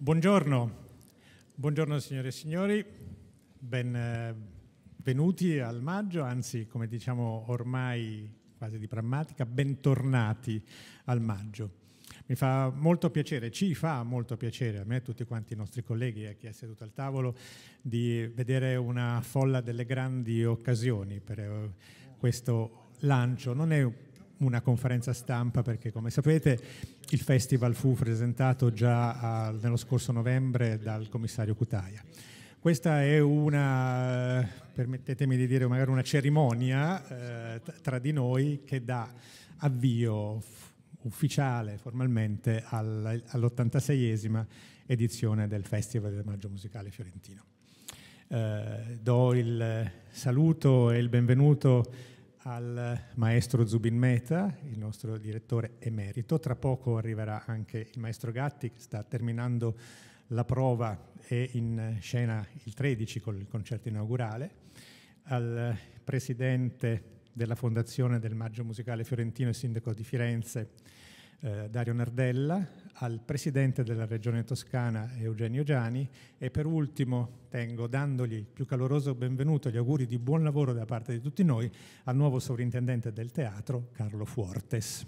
Buongiorno, buongiorno signore e signori, benvenuti eh, al maggio, anzi come diciamo ormai quasi di prammatica, bentornati al maggio. Mi fa molto piacere, ci fa molto piacere a me e a tutti quanti i nostri colleghi e a chi è seduto al tavolo di vedere una folla delle grandi occasioni per eh, questo lancio. Non è una conferenza stampa perché come sapete il festival fu presentato già a, nello scorso novembre dal commissario Cutaia. Questa è una, permettetemi di dire, magari una cerimonia eh, tra di noi che dà avvio ufficiale, formalmente, all'86esima edizione del Festival del Maggio Musicale Fiorentino. Eh, do il saluto e il benvenuto al maestro Zubin Meta, il nostro direttore emerito. Tra poco arriverà anche il maestro Gatti che sta terminando la prova e in scena il 13 con il concerto inaugurale, al presidente della Fondazione del Maggio Musicale Fiorentino e sindaco di Firenze eh, Dario Nardella, al presidente della regione toscana Eugenio Giani e per ultimo tengo dandogli il più caloroso benvenuto e gli auguri di buon lavoro da parte di tutti noi al nuovo sovrintendente del teatro Carlo Fuortes.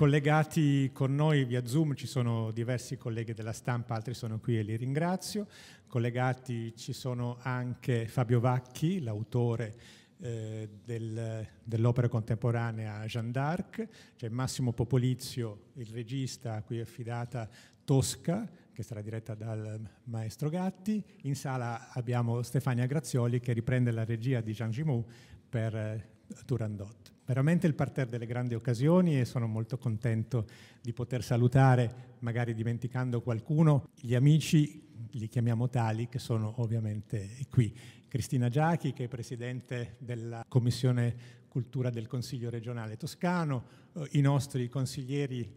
collegati con noi via Zoom ci sono diversi colleghi della stampa, altri sono qui e li ringrazio. Collegati ci sono anche Fabio Vacchi, l'autore eh, del, dell'opera contemporanea Jeanne d'Arc, c'è cioè Massimo Popolizio, il regista a cui è affidata Tosca, che sarà diretta dal maestro Gatti. In sala abbiamo Stefania Grazioli che riprende la regia di Jean Gimou per eh, Turandot veramente il parterre delle grandi occasioni e sono molto contento di poter salutare, magari dimenticando qualcuno, gli amici, li chiamiamo tali, che sono ovviamente qui. Cristina Giachi, che è presidente della Commissione Cultura del Consiglio regionale toscano, eh, i nostri consiglieri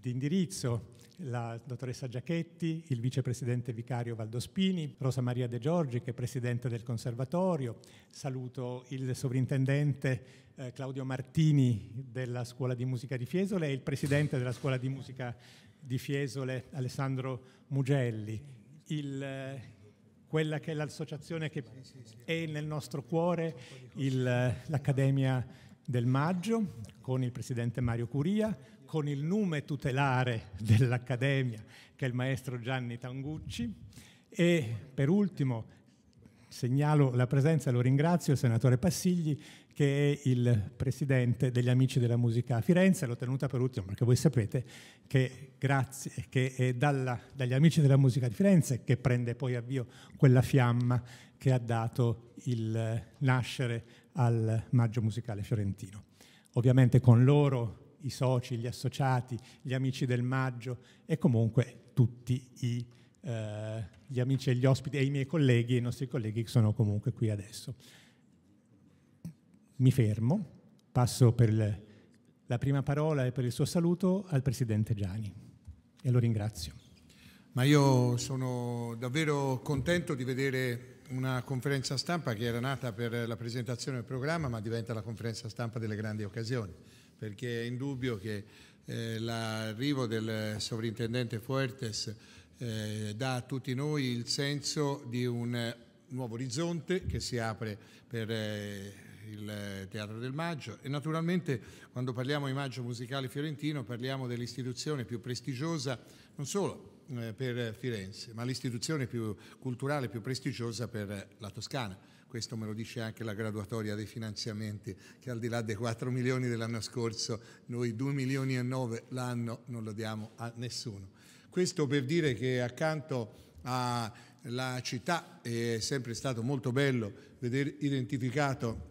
di indirizzo la dottoressa Giachetti, il vicepresidente vicario Valdospini, Rosa Maria De Giorgi che è presidente del conservatorio, saluto il sovrintendente eh, Claudio Martini della scuola di musica di Fiesole e il presidente della scuola di musica di Fiesole Alessandro Mugelli, il, eh, quella che è l'associazione che è nel nostro cuore, il, eh, l'Accademia del Maggio con il presidente Mario Curia, con il nome tutelare dell'Accademia, che è il maestro Gianni Tangucci. E per ultimo segnalo la presenza, lo ringrazio, il senatore Passigli, che è il presidente degli Amici della Musica a Firenze. L'ho tenuta per ultimo perché voi sapete che, grazie, che è dalla, dagli Amici della Musica di Firenze che prende poi avvio quella fiamma che ha dato il nascere al Maggio Musicale Fiorentino. Ovviamente con loro i soci, gli associati, gli amici del maggio e comunque tutti i, eh, gli amici e gli ospiti e i miei colleghi, i nostri colleghi che sono comunque qui adesso. Mi fermo, passo per la prima parola e per il suo saluto al Presidente Gianni e lo ringrazio. Ma io sono davvero contento di vedere una conferenza stampa che era nata per la presentazione del programma, ma diventa la conferenza stampa delle grandi occasioni perché è indubbio che eh, l'arrivo del sovrintendente Fuertes eh, dà a tutti noi il senso di un nuovo orizzonte che si apre per eh, il Teatro del Maggio e naturalmente quando parliamo di Maggio Musicale Fiorentino parliamo dell'istituzione più prestigiosa non solo eh, per Firenze ma l'istituzione più culturale più prestigiosa per la Toscana questo me lo dice anche la graduatoria dei finanziamenti, che al di là dei 4 milioni dell'anno scorso, noi 2 milioni e 9 l'anno non lo diamo a nessuno. Questo per dire che accanto alla città è sempre stato molto bello vedere identificato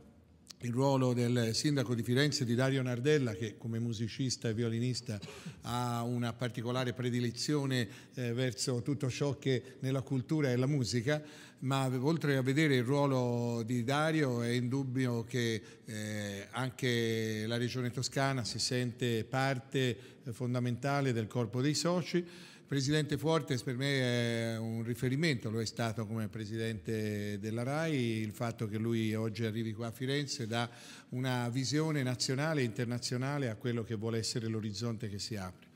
il ruolo del sindaco di Firenze di Dario Nardella che come musicista e violinista ha una particolare predilezione eh, verso tutto ciò che nella cultura e la musica ma oltre a vedere il ruolo di Dario è indubbio che eh, anche la Regione Toscana si sente parte eh, fondamentale del corpo dei soci. Presidente Fuortes per me è un riferimento, lo è stato come presidente della RAI, il fatto che lui oggi arrivi qua a Firenze dà una visione nazionale e internazionale a quello che vuole essere l'orizzonte che si apre.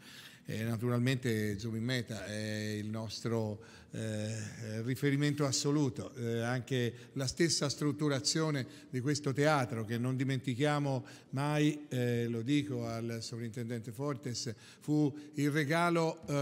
E eh, naturalmente Zoom in Meta è il nostro eh, riferimento assoluto, eh, anche la stessa strutturazione di questo teatro che non dimentichiamo mai, eh, lo dico al sovrintendente Fortes, fu il regalo eh,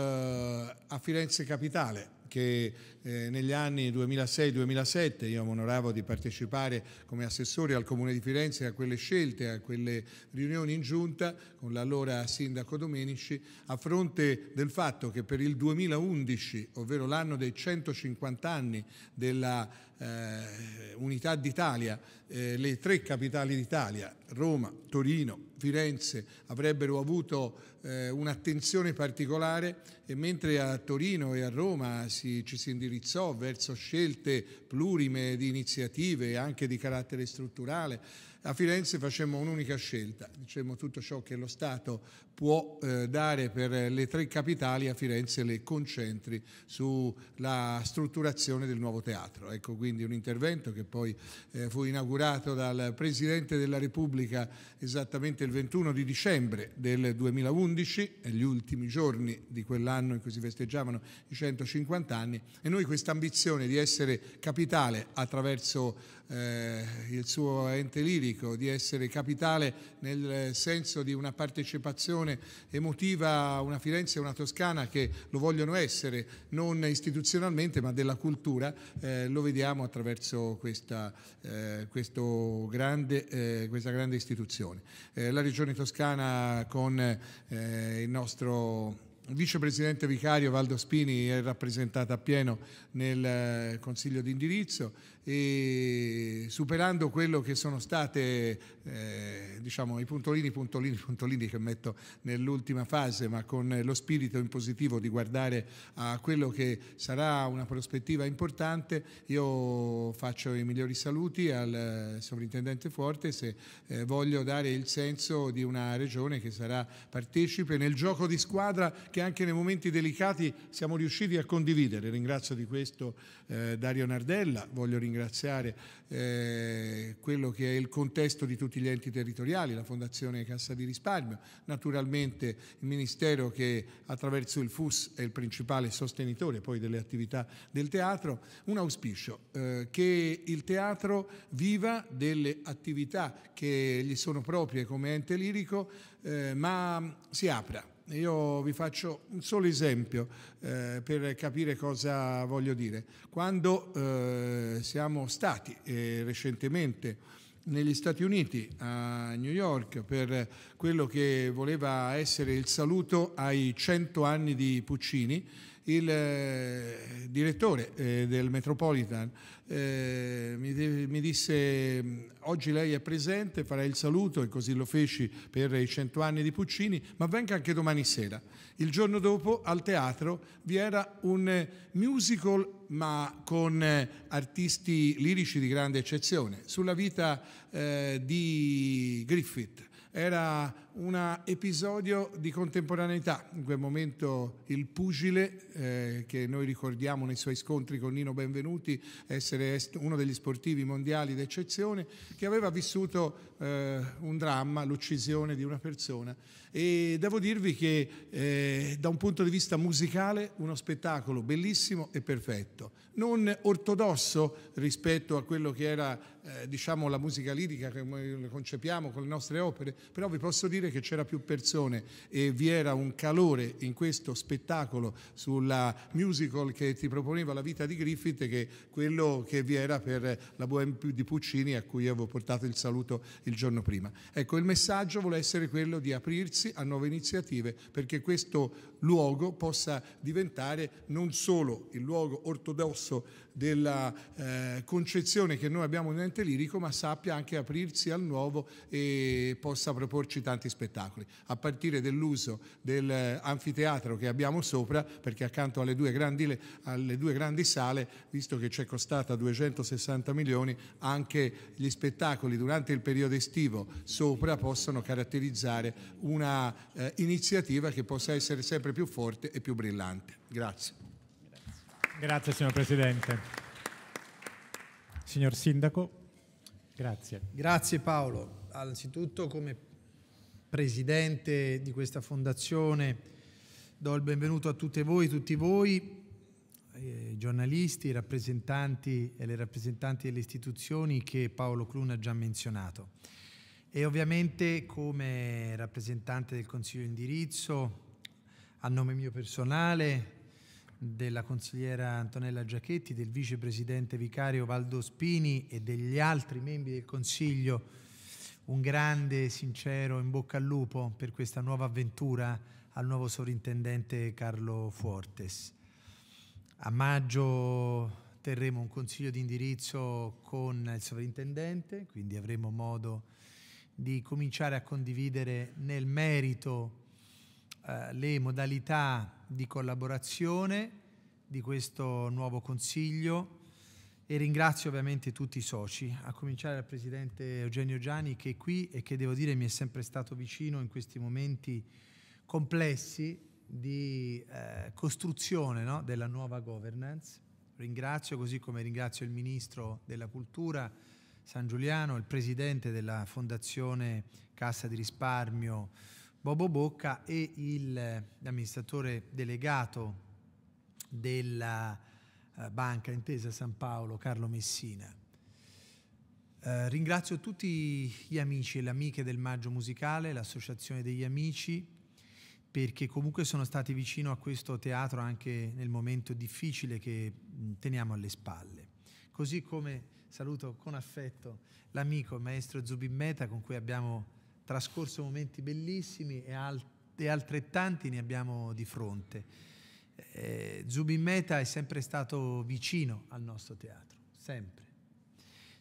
a Firenze Capitale che eh, negli anni 2006-2007 io mi onoravo di partecipare come assessore al Comune di Firenze a quelle scelte, a quelle riunioni in giunta con l'allora sindaco Domenici a fronte del fatto che per il 2011, ovvero l'anno dei 150 anni della eh, unità d'Italia, eh, le tre capitali d'Italia, Roma, Torino, Firenze, avrebbero avuto eh, un'attenzione particolare e mentre a Torino e a Roma si, ci si indirizzava indirizzò verso scelte plurime di iniziative anche di carattere strutturale a Firenze facemmo un'unica scelta, dicemmo tutto ciò che lo Stato può eh, dare per le tre capitali a Firenze le concentri sulla strutturazione del nuovo teatro. Ecco quindi un intervento che poi eh, fu inaugurato dal Presidente della Repubblica esattamente il 21 di dicembre del 2011, gli ultimi giorni di quell'anno in cui si festeggiavano i 150 anni e noi questa ambizione di essere capitale attraverso eh, il suo ente lirico, di essere capitale nel senso di una partecipazione emotiva a una Firenze e una Toscana che lo vogliono essere, non istituzionalmente ma della cultura, eh, lo vediamo attraverso questa, eh, grande, eh, questa grande, istituzione. Eh, la Regione Toscana con eh, il nostro vicepresidente vicario Valdo Spini è rappresentata appieno nel consiglio di indirizzo e superando quello che sono state eh, diciamo, i puntolini, puntolini, puntolini che metto nell'ultima fase, ma con lo spirito in positivo di guardare a quello che sarà una prospettiva importante, io faccio i migliori saluti al eh, sovrintendente Forte se eh, voglio dare il senso di una regione che sarà partecipe nel gioco di squadra che anche nei momenti delicati siamo riusciti a condividere. Ringrazio di questo eh, Dario Nardella, voglio ringraziare ringraziare eh, quello che è il contesto di tutti gli enti territoriali, la Fondazione Cassa di Risparmio, naturalmente il Ministero che attraverso il FUS è il principale sostenitore poi delle attività del teatro, un auspicio eh, che il teatro viva delle attività che gli sono proprie come ente lirico, eh, ma si apra io vi faccio un solo esempio eh, per capire cosa voglio dire. Quando eh, siamo stati eh, recentemente negli Stati Uniti, a New York, per quello che voleva essere il saluto ai 100 anni di Puccini, il eh, direttore eh, del Metropolitan eh, mi, disse mm, oggi lei è presente, farà il saluto e così lo feci per i cento anni di Puccini, ma venga anche domani sera. Il giorno dopo al teatro vi era un musical ma con artisti lirici di grande eccezione, sulla vita di Griffith. Era un episodio di contemporaneità. In quel momento il pugile, eh, che noi ricordiamo nei suoi scontri con Nino Benvenuti, essere uno degli sportivi mondiali d'eccezione, che aveva vissuto eh, un dramma, l'uccisione di una persona. E devo dirvi che eh, da un punto di vista musicale uno spettacolo bellissimo e perfetto, non ortodosso rispetto a quello che era eh, diciamo, la musica lirica come la concepiamo con le nostre opere, però vi posso dire scoprire che c'era più persone e vi era un calore in questo spettacolo sulla musical che ti proponeva la vita di Griffith che quello che vi era per la Bohème di Puccini a cui avevo portato il saluto il giorno prima. Ecco, il messaggio vuole essere quello di aprirsi a nuove iniziative perché questo luogo possa diventare non solo il luogo ortodosso della eh, concezione che noi abbiamo in ente lirico, ma sappia anche aprirsi al nuovo e possa proporci tanti spettacoli, a partire dell'uso dell'anfiteatro eh, che abbiamo sopra, perché accanto alle due grandi, alle due grandi sale, visto che ci è costata 260 milioni, anche gli spettacoli durante il periodo estivo sopra possono caratterizzare una eh, che possa essere sempre sempre più forte e più brillante. Grazie. Grazie signor Presidente. Signor Sindaco, grazie. Grazie Paolo. Anzitutto come Presidente di questa fondazione do il benvenuto a tutte voi, tutti voi, eh, i giornalisti, i rappresentanti e le rappresentanti delle istituzioni che Paolo Clun ha già menzionato. E ovviamente come rappresentante del Consiglio di indirizzo a nome mio personale, della consigliera Antonella Giachetti, del vicepresidente vicario Valdo Spini e degli altri membri del Consiglio un grande, e sincero in bocca al lupo per questa nuova avventura al nuovo sovrintendente Carlo Fuortes. A maggio terremo un consiglio di indirizzo con il sovrintendente, quindi avremo modo di cominciare a condividere nel merito eh, le modalità di collaborazione di questo nuovo Consiglio e ringrazio ovviamente tutti i soci, a cominciare dal Presidente Eugenio Gianni che è qui e che devo dire mi è sempre stato vicino in questi momenti complessi di eh, costruzione no? della nuova governance. Ringrazio così come ringrazio il Ministro della Cultura San Giuliano, il Presidente della Fondazione Cassa di Risparmio Bobo Bocca e il, eh, l'amministratore delegato della eh, Banca Intesa San Paolo, Carlo Messina. Eh, ringrazio tutti gli amici e le amiche del Maggio Musicale, l'Associazione degli Amici, perché comunque sono stati vicino a questo teatro anche nel momento difficile che mm, teniamo alle spalle. Così come saluto con affetto l'amico, il maestro Zubin Meta, con cui abbiamo trascorso momenti bellissimi e, alt e altrettanti ne abbiamo di fronte. Eh, Zubin Meta è sempre stato vicino al nostro teatro, sempre.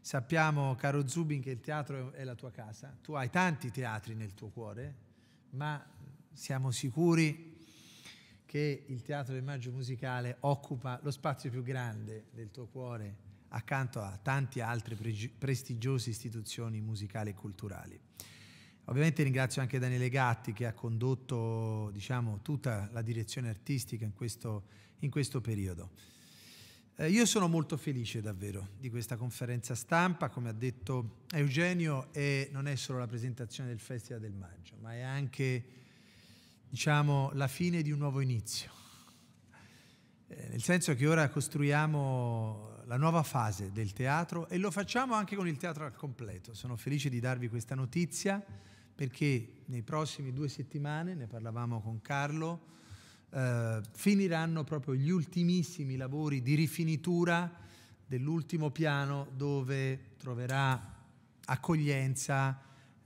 Sappiamo, caro Zubin, che il teatro è la tua casa, tu hai tanti teatri nel tuo cuore, ma siamo sicuri che il Teatro del Maggio Musicale occupa lo spazio più grande del tuo cuore accanto a tante altre prestigiose istituzioni musicali e culturali. Ovviamente ringrazio anche Daniele Gatti che ha condotto diciamo, tutta la direzione artistica in questo, in questo periodo. Eh, io sono molto felice davvero di questa conferenza stampa, come ha detto Eugenio, e non è solo la presentazione del Festival del Maggio, ma è anche diciamo, la fine di un nuovo inizio. Eh, nel senso che ora costruiamo la nuova fase del teatro e lo facciamo anche con il teatro al completo. Sono felice di darvi questa notizia perché nei prossimi due settimane, ne parlavamo con Carlo, eh, finiranno proprio gli ultimissimi lavori di rifinitura dell'ultimo piano dove troverà accoglienza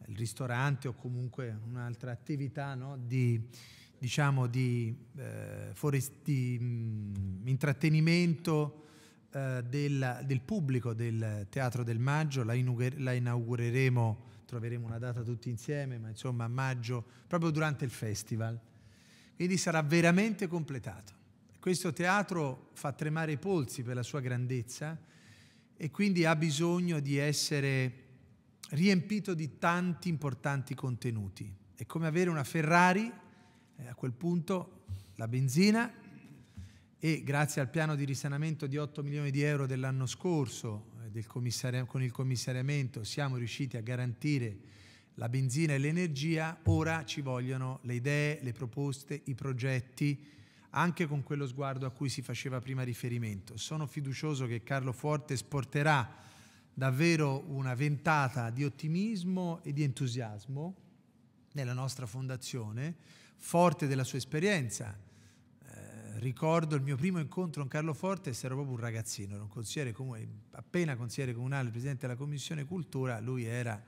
il ristorante o comunque un'altra attività no, di, diciamo, di, eh, forest- di mh, mm, intrattenimento eh, del, del, pubblico del Teatro del Maggio, la, inugher- la inaugureremo troveremo una data tutti insieme, ma insomma a maggio, proprio durante il festival. Quindi sarà veramente completato. Questo teatro fa tremare i polsi per la sua grandezza e quindi ha bisogno di essere riempito di tanti importanti contenuti. È come avere una Ferrari, eh, a quel punto la benzina e grazie al piano di risanamento di 8 milioni di euro dell'anno scorso con il commissariamento siamo riusciti a garantire la benzina e l'energia, ora ci vogliono le idee, le proposte, i progetti, anche con quello sguardo a cui si faceva prima riferimento. Sono fiducioso che Carlo Forte esporterà davvero una ventata di ottimismo e di entusiasmo nella nostra fondazione, forte della sua esperienza, ricordo il mio primo incontro con Carlo Fortes, ero proprio un ragazzino, un consigliere comune, appena consigliere comunale, presidente della commissione cultura, lui era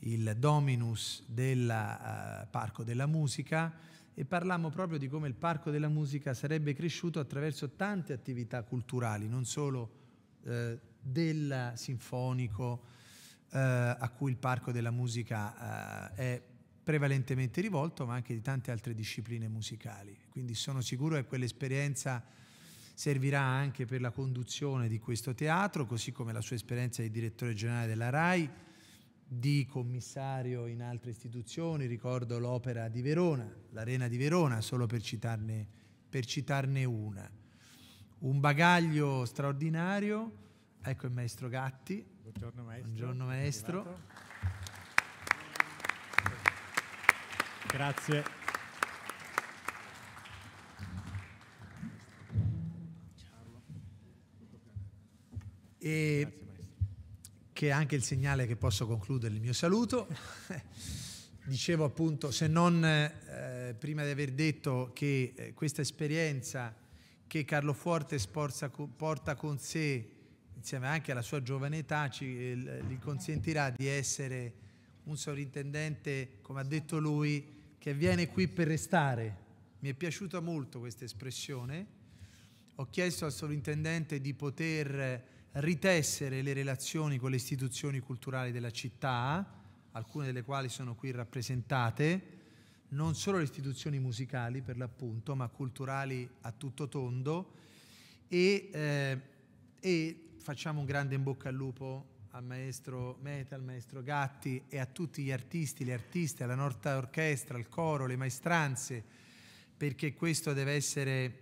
il dominus del uh, eh, Parco della Musica e parlammo proprio di come il Parco della Musica sarebbe cresciuto attraverso tante attività culturali, non solo eh, del sinfonico eh, a cui il Parco della Musica eh, è prevalentemente rivolto, ma anche di tante altre discipline musicali. Quindi sono sicuro che quell'esperienza servirà anche per la conduzione di questo teatro, così come la sua esperienza di direttore generale della RAI, di commissario in altre istituzioni, ricordo l'Opera di Verona, l'Arena di Verona, solo per citarne, per citarne una. Un bagaglio straordinario, ecco il maestro Gatti. Buongiorno maestro. Buongiorno maestro. Grazie. E Grazie, che è anche il segnale che posso concludere il mio saluto. Dicevo appunto, se non eh, prima di aver detto che eh, questa esperienza che Carlo Forte sporza, porta con sé, insieme anche alla sua giovane età, ci, eh, gli consentirà di essere un sovrintendente, come ha detto lui, che viene qui per restare. Mi è piaciuta molto questa espressione. Ho chiesto al sovrintendente di poter ritessere le relazioni con le istituzioni culturali della città, alcune delle quali sono qui rappresentate, non solo le istituzioni musicali per l'appunto, ma culturali a tutto tondo e, eh, e facciamo un grande in bocca al lupo al maestro Meta, al maestro Gatti e a tutti gli artisti, le artiste, alla Norta Orchestra, al coro, le maestranze, perché questo deve essere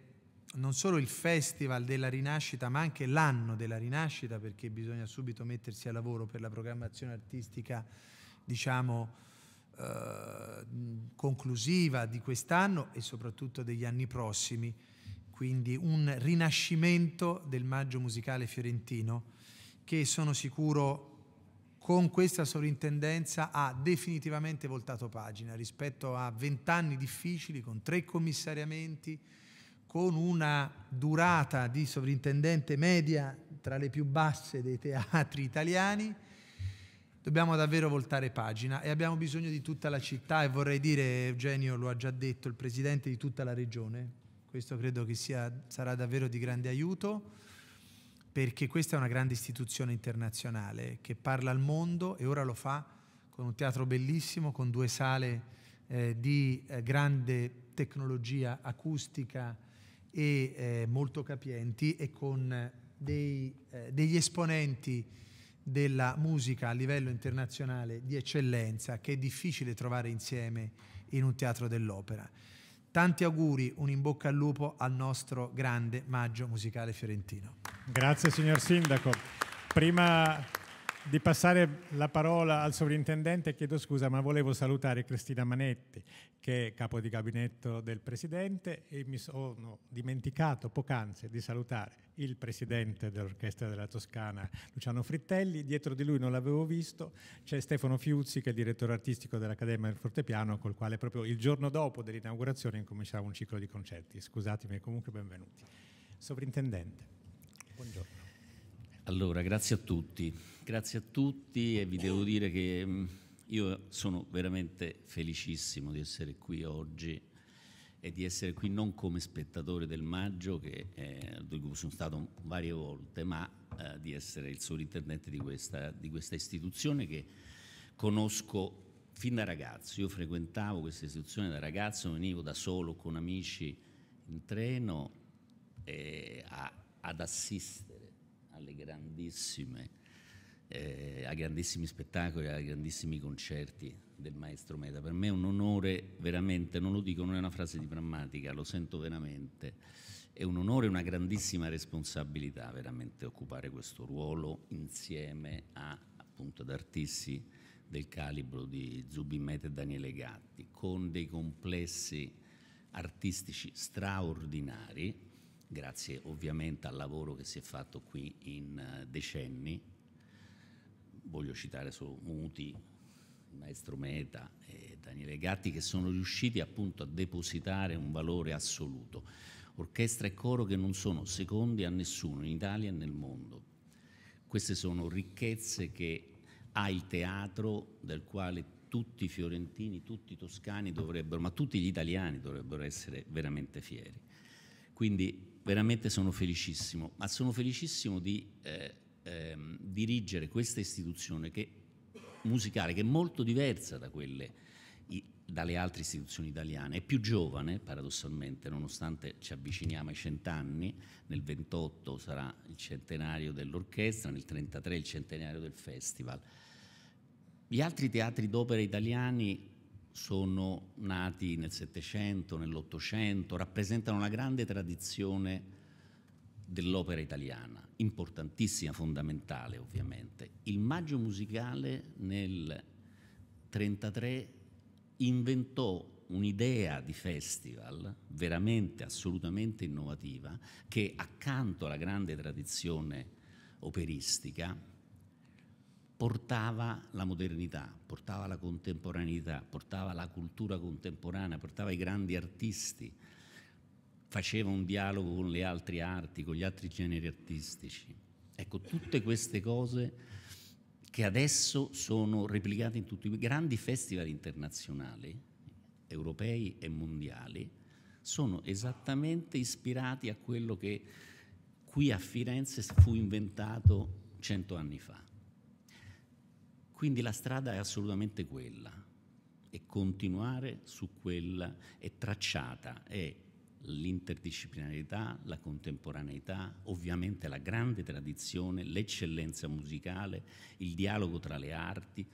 non solo il festival della rinascita, ma anche l'anno della rinascita, perché bisogna subito mettersi a lavoro per la programmazione artistica, diciamo, eh, conclusiva di quest'anno e soprattutto degli anni prossimi. Quindi un rinascimento del maggio musicale fiorentino che sono sicuro con questa sovrintendenza ha definitivamente voltato pagina rispetto a vent'anni difficili con tre commissariamenti, con una durata di sovrintendente media tra le più basse dei teatri italiani. Dobbiamo davvero voltare pagina e abbiamo bisogno di tutta la città e vorrei dire, Eugenio lo ha già detto, il presidente di tutta la regione, questo credo che sia, sarà davvero di grande aiuto perché questa è una grande istituzione internazionale che parla al mondo e ora lo fa con un teatro bellissimo, con due sale eh, di eh, grande tecnologia acustica e eh, molto capienti e con eh, dei, eh, degli esponenti della musica a livello internazionale di eccellenza che è difficile trovare insieme in un teatro dell'opera. Tanti auguri, un in bocca al lupo al nostro grande maggio musicale fiorentino. Grazie signor Sindaco. Prima di passare la parola al sovrintendente, chiedo scusa, ma volevo salutare Cristina Manetti, che è capo di gabinetto del Presidente, e mi sono dimenticato poc'anzi di salutare il Presidente dell'Orchestra della Toscana, Luciano Frittelli. Dietro di lui non l'avevo visto, c'è Stefano Fiuzzi, che è il direttore artistico dell'Accademia del Fortepiano, col quale proprio il giorno dopo dell'inaugurazione incominciava un ciclo di concerti. Scusatemi, comunque benvenuti. Sovrintendente, buongiorno. Allora, grazie a tutti, grazie a tutti e vi devo dire che mm, io sono veramente felicissimo di essere qui oggi e di essere qui non come spettatore del maggio, che eh, di sono stato varie volte, ma eh, di essere il sovrintendente di questa, di questa istituzione che conosco fin da ragazzo. Io frequentavo questa istituzione da ragazzo, venivo da solo con amici in treno eh, a, ad assistere alle grandissime, eh, ai grandissimi spettacoli, ai grandissimi concerti del maestro Meda. Per me è un onore veramente, non lo dico, non è una frase di grammatica, lo sento veramente, è un onore e una grandissima responsabilità veramente occupare questo ruolo insieme a, appunto, ad artisti del calibro di Zubin Meta e Daniele Gatti, con dei complessi artistici straordinari, grazie ovviamente al lavoro che si è fatto qui in eh, decenni. Voglio citare solo Muti, il maestro Meta e Daniele Gatti che sono riusciti appunto a depositare un valore assoluto. Orchestra e coro che non sono secondi a nessuno in Italia e nel mondo. Queste sono ricchezze che ha il teatro del quale tutti i fiorentini, tutti i toscani dovrebbero, ma tutti gli italiani dovrebbero essere veramente fieri. Quindi veramente sono felicissimo, ma sono felicissimo di eh, ehm, dirigere questa istituzione che, musicale che è molto diversa da quelle, i, dalle altre istituzioni italiane, è più giovane paradossalmente, nonostante ci avviciniamo ai cent'anni, nel 28 sarà il centenario dell'orchestra, nel 33 il centenario del festival. Gli altri teatri d'opera italiani sono nati nel Settecento, nell'Ottocento, rappresentano una grande tradizione dell'opera italiana, importantissima, fondamentale ovviamente. Il Maggio Musicale nel 1933 inventò un'idea di festival veramente assolutamente innovativa che accanto alla grande tradizione operistica portava la modernità, portava la contemporaneità, portava la cultura contemporanea, portava i grandi artisti, faceva un dialogo con le altre arti, con gli altri generi artistici. Ecco, tutte queste cose che adesso sono replicate in tutti i grandi festival internazionali, europei e mondiali, sono esattamente ispirati a quello che qui a Firenze fu inventato cento anni fa. Quindi la strada è assolutamente quella e continuare su quella è tracciata, è l'interdisciplinarità, la contemporaneità, ovviamente la grande tradizione, l'eccellenza musicale, il dialogo tra le arti,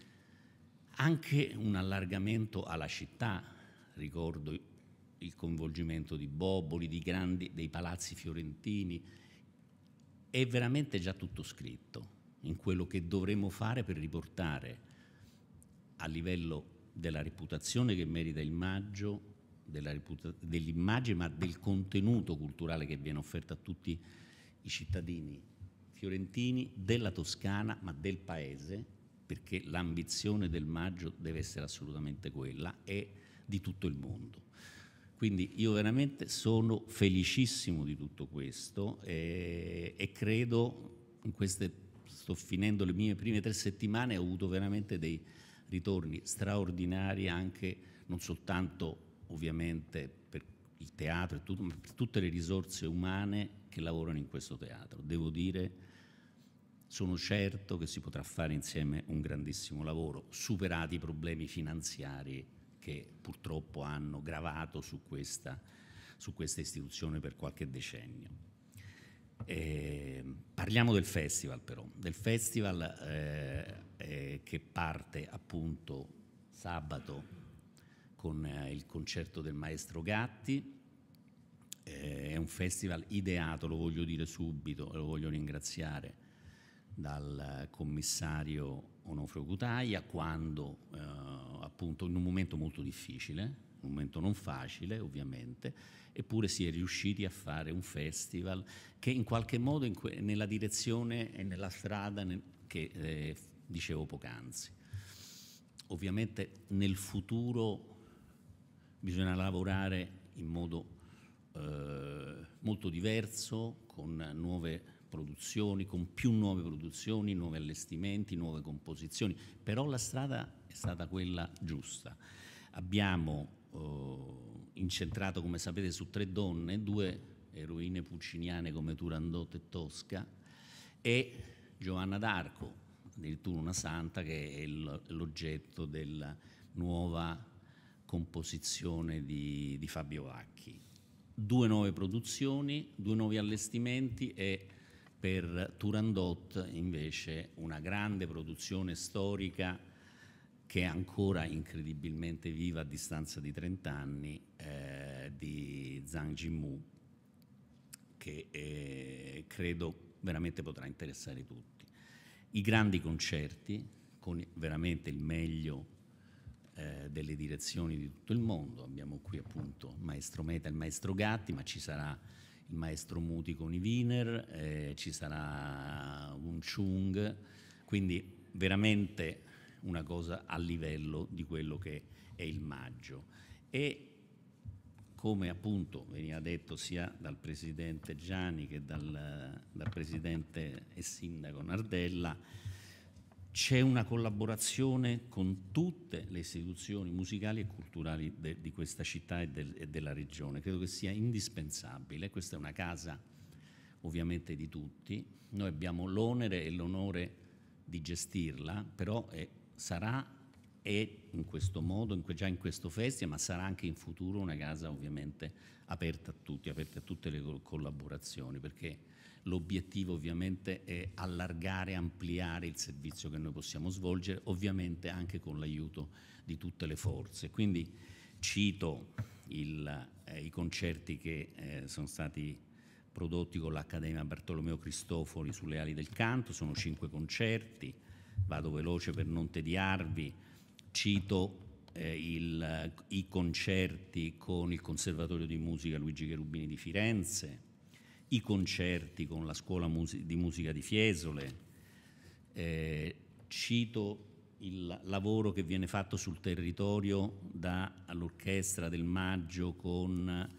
anche un allargamento alla città, ricordo il coinvolgimento di Boboli, di grandi, dei palazzi fiorentini, è veramente già tutto scritto in quello che dovremmo fare per riportare a livello della reputazione che merita il maggio, reputa- dell'immagine, ma del contenuto culturale che viene offerto a tutti i cittadini fiorentini, della Toscana, ma del paese, perché l'ambizione del maggio deve essere assolutamente quella e di tutto il mondo. Quindi io veramente sono felicissimo di tutto questo e, eh, e credo in queste sto finendo le mie prime tre settimane, ho avuto veramente dei ritorni straordinari anche non soltanto ovviamente per il teatro e tutto, ma per tutte le risorse umane che lavorano in questo teatro. Devo dire, sono certo che si potrà fare insieme un grandissimo lavoro, superati i problemi finanziari che purtroppo hanno gravato su questa, su questa istituzione per qualche decennio. Eh, parliamo del festival però, del festival eh, eh che parte appunto sabato con eh, il concerto del maestro Gatti, eh, è un festival ideato, lo voglio dire subito, lo voglio ringraziare, dal commissario Onofrio Cutaia quando eh, appunto in un momento molto difficile un momento non facile ovviamente, eppure si è riusciti a fare un festival che in qualche modo in que- nella direzione e nella strada nel- che eh, dicevo poc'anzi. Ovviamente nel futuro bisogna lavorare in modo eh, molto diverso, con nuove produzioni, con più nuove produzioni, nuovi allestimenti, nuove composizioni, però la strada è stata quella giusta. Abbiamo oh, incentrato, come sapete, su tre donne, due eroine pucciniane come Turandot e Tosca e Giovanna d'Arco, addirittura una santa che è l'oggetto della nuova composizione di, di Fabio Vacchi. Due nuove produzioni, due nuovi allestimenti e per Turandot invece una grande produzione storica che è ancora incredibilmente viva a distanza di 30 anni, eh, di Zhang Jinmu, che eh, credo veramente potrà interessare tutti. I grandi concerti, con veramente il meglio eh, delle direzioni di tutto il mondo, abbiamo qui appunto il maestro Meta e il maestro Gatti, ma ci sarà il maestro Muti con i Wiener, eh, ci sarà un Chung, quindi veramente una cosa a livello di quello che è il maggio. E come appunto veniva detto sia dal presidente Gianni che dal, dal presidente e sindaco Nardella, c'è una collaborazione con tutte le istituzioni musicali e culturali de, di questa città e, del, e, della regione. Credo che sia indispensabile. Questa è una casa ovviamente di tutti. Noi abbiamo l'onere e l'onore di gestirla, però è sarà e in questo modo, in già in questo festival, ma sarà anche in futuro una casa ovviamente aperta a tutti, aperta a tutte le collaborazioni, perché l'obiettivo ovviamente è allargare, ampliare il servizio che noi possiamo svolgere, ovviamente anche con l'aiuto di tutte le forze. Quindi cito il, eh, i concerti che eh, sono stati prodotti con l'Accademia Bartolomeo Cristofori sulle ali del canto, sono cinque concerti, vado veloce per non tediarvi, cito eh, il, i concerti con il Conservatorio di Musica Luigi Cherubini di Firenze, i concerti con la Scuola Musi- di Musica di Fiesole, eh, cito il lavoro che viene fatto sul territorio dall'Orchestra del Maggio con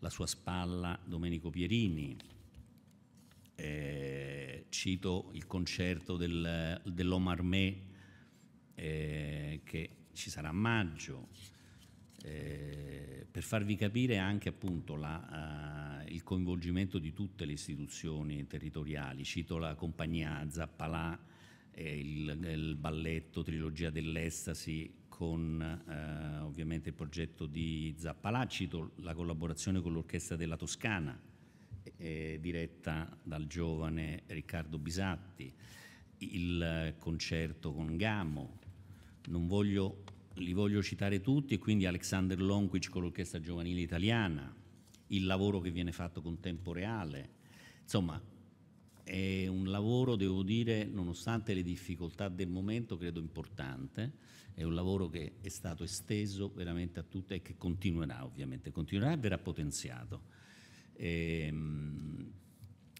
la sua spalla Domenico Pierini eh, cito il concerto del, dell'Omarmé eh, che ci sarà a maggio, eh, per farvi capire anche appunto la, uh, il coinvolgimento di tutte le istituzioni territoriali. Cito la compagnia Zappalà, eh, il, il, balletto Trilogia dell'Estasi con uh, ovviamente il progetto di Zappalà, cito la collaborazione con l'Orchestra della Toscana eh, diretta dal giovane Riccardo Bisatti, il concerto con Gammo. Voglio, li voglio citare tutti, e quindi Alexander Lonquic con l'Orchestra Giovanile Italiana, il lavoro che viene fatto con tempo reale. Insomma, è un lavoro, devo dire, nonostante le difficoltà del momento, credo importante. È un lavoro che è stato esteso veramente a tutte e che continuerà ovviamente, continuerà e verrà potenziato. Ehm,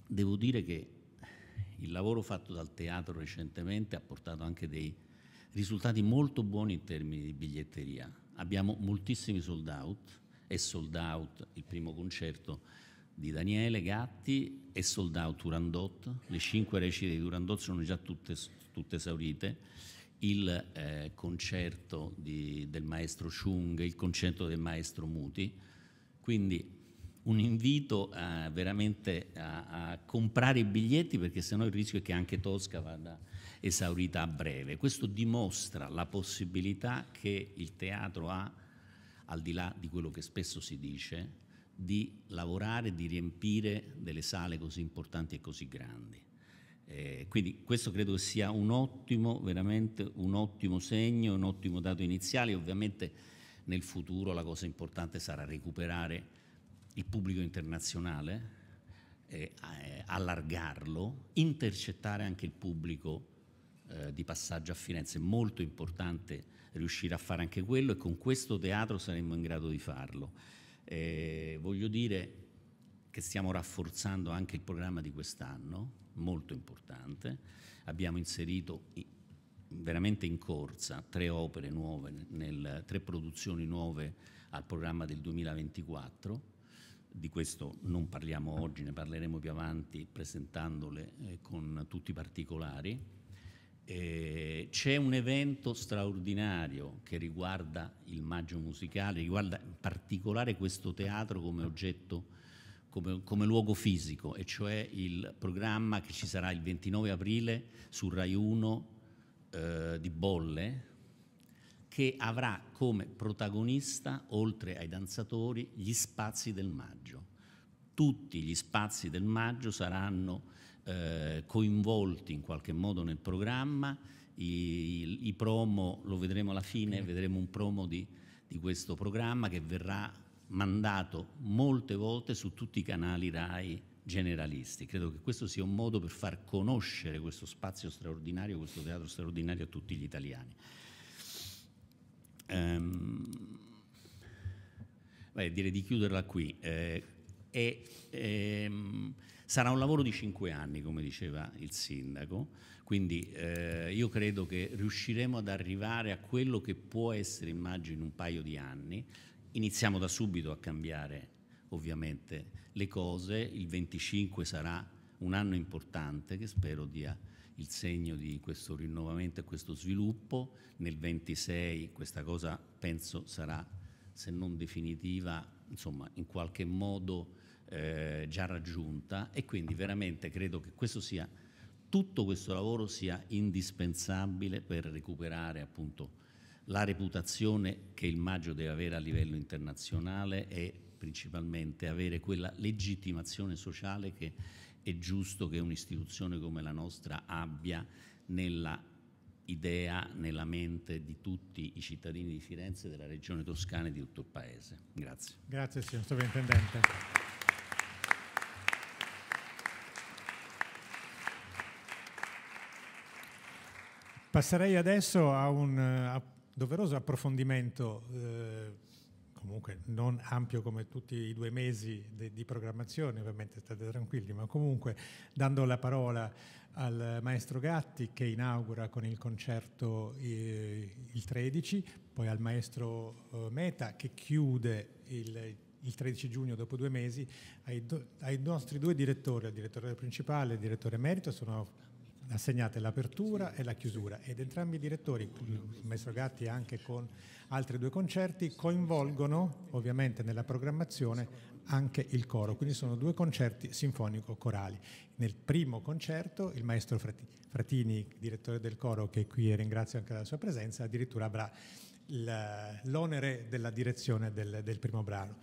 devo dire che il lavoro fatto dal teatro recentemente ha portato anche dei risultati molto buoni in termini di biglietteria. Abbiamo moltissimi sold out, è sold out il primo concerto di Daniele Gatti, è sold out Turandot, le cinque recite di Durandot sono già tutte, tutte esaurite il eh, concerto di, del maestro Chung, il concerto del maestro Muti, quindi un invito a, veramente a, a, comprare i biglietti perché sennò il rischio è che anche Tosca vada esaurita a breve. Questo dimostra la possibilità che il teatro ha, al di là di quello che spesso si dice, di lavorare, di riempire delle sale così importanti e così grandi. Eh, quindi questo credo sia un ottimo, veramente un ottimo segno, un ottimo dato iniziale. Ovviamente nel futuro la cosa importante sarà recuperare il pubblico internazionale, eh, eh, allargarlo, intercettare anche il pubblico eh, di passaggio a Firenze, è molto importante riuscire a fare anche quello e con questo teatro saremmo in grado di farlo. Eh, voglio dire che stiamo rafforzando anche il programma di quest'anno, molto importante, abbiamo inserito veramente in corsa tre opere nuove, nel, tre produzioni nuove al programma del 2024 di questo non parliamo oggi, ne parleremo più avanti presentandole eh, con tutti i particolari. Eh, c'è un evento straordinario che riguarda il maggio musicale, riguarda in particolare questo teatro come oggetto, come, come luogo fisico, e cioè il programma che ci sarà il 29 aprile su Rai 1 eh, di Bolle, che avrà come protagonista, oltre ai danzatori, gli spazi del maggio. Tutti gli spazi del maggio saranno eh, coinvolti in qualche modo nel programma, i, i, promo, lo vedremo alla fine, vedremo un promo di, di questo programma che verrà mandato molte volte su tutti i canali RAI generalisti. Credo che questo sia un modo per far conoscere questo spazio straordinario, questo teatro straordinario a tutti gli italiani ehm, beh, direi di chiuderla qui. Eh, e, ehm, sarà un lavoro di cinque anni, come diceva il sindaco, quindi eh, io credo che riusciremo ad arrivare a quello che può essere, immagino, un paio di anni. Iniziamo da subito a cambiare ovviamente le cose, il 25 sarà un anno importante che spero dia A- il segno di questo rinnovamento e questo sviluppo. Nel 26 questa cosa penso sarà, se non definitiva, insomma in qualche modo eh, già raggiunta e quindi veramente credo che questo sia, tutto questo lavoro sia indispensabile per recuperare appunto la reputazione che il maggio deve avere a livello internazionale e principalmente avere quella legittimazione sociale che è giusto che un'istituzione come la nostra abbia nella idea, nella mente di tutti i cittadini di Firenze, della regione toscana e di tutto il Paese. Grazie. Grazie signor Sovrintendente. Passerei adesso a un doveroso approfondimento eh, comunque non ampio come tutti i due mesi di, di programmazione, ovviamente state tranquilli, ma comunque dando la parola al maestro Gatti che inaugura con il concerto eh, il 13, poi al maestro eh, Meta che chiude il, il 13 giugno dopo due mesi, ai, do, ai nostri due direttori, al direttore principale e al direttore emerito, sono assegnate l'apertura e la chiusura ed entrambi i direttori, il maestro Gatti anche con altri due concerti, coinvolgono ovviamente nella programmazione anche il coro, quindi sono due concerti sinfonico-corali. Nel primo concerto il maestro Fratini, direttore del coro, che qui ringrazio anche della sua presenza, addirittura avrà l'onere della direzione del, del primo brano.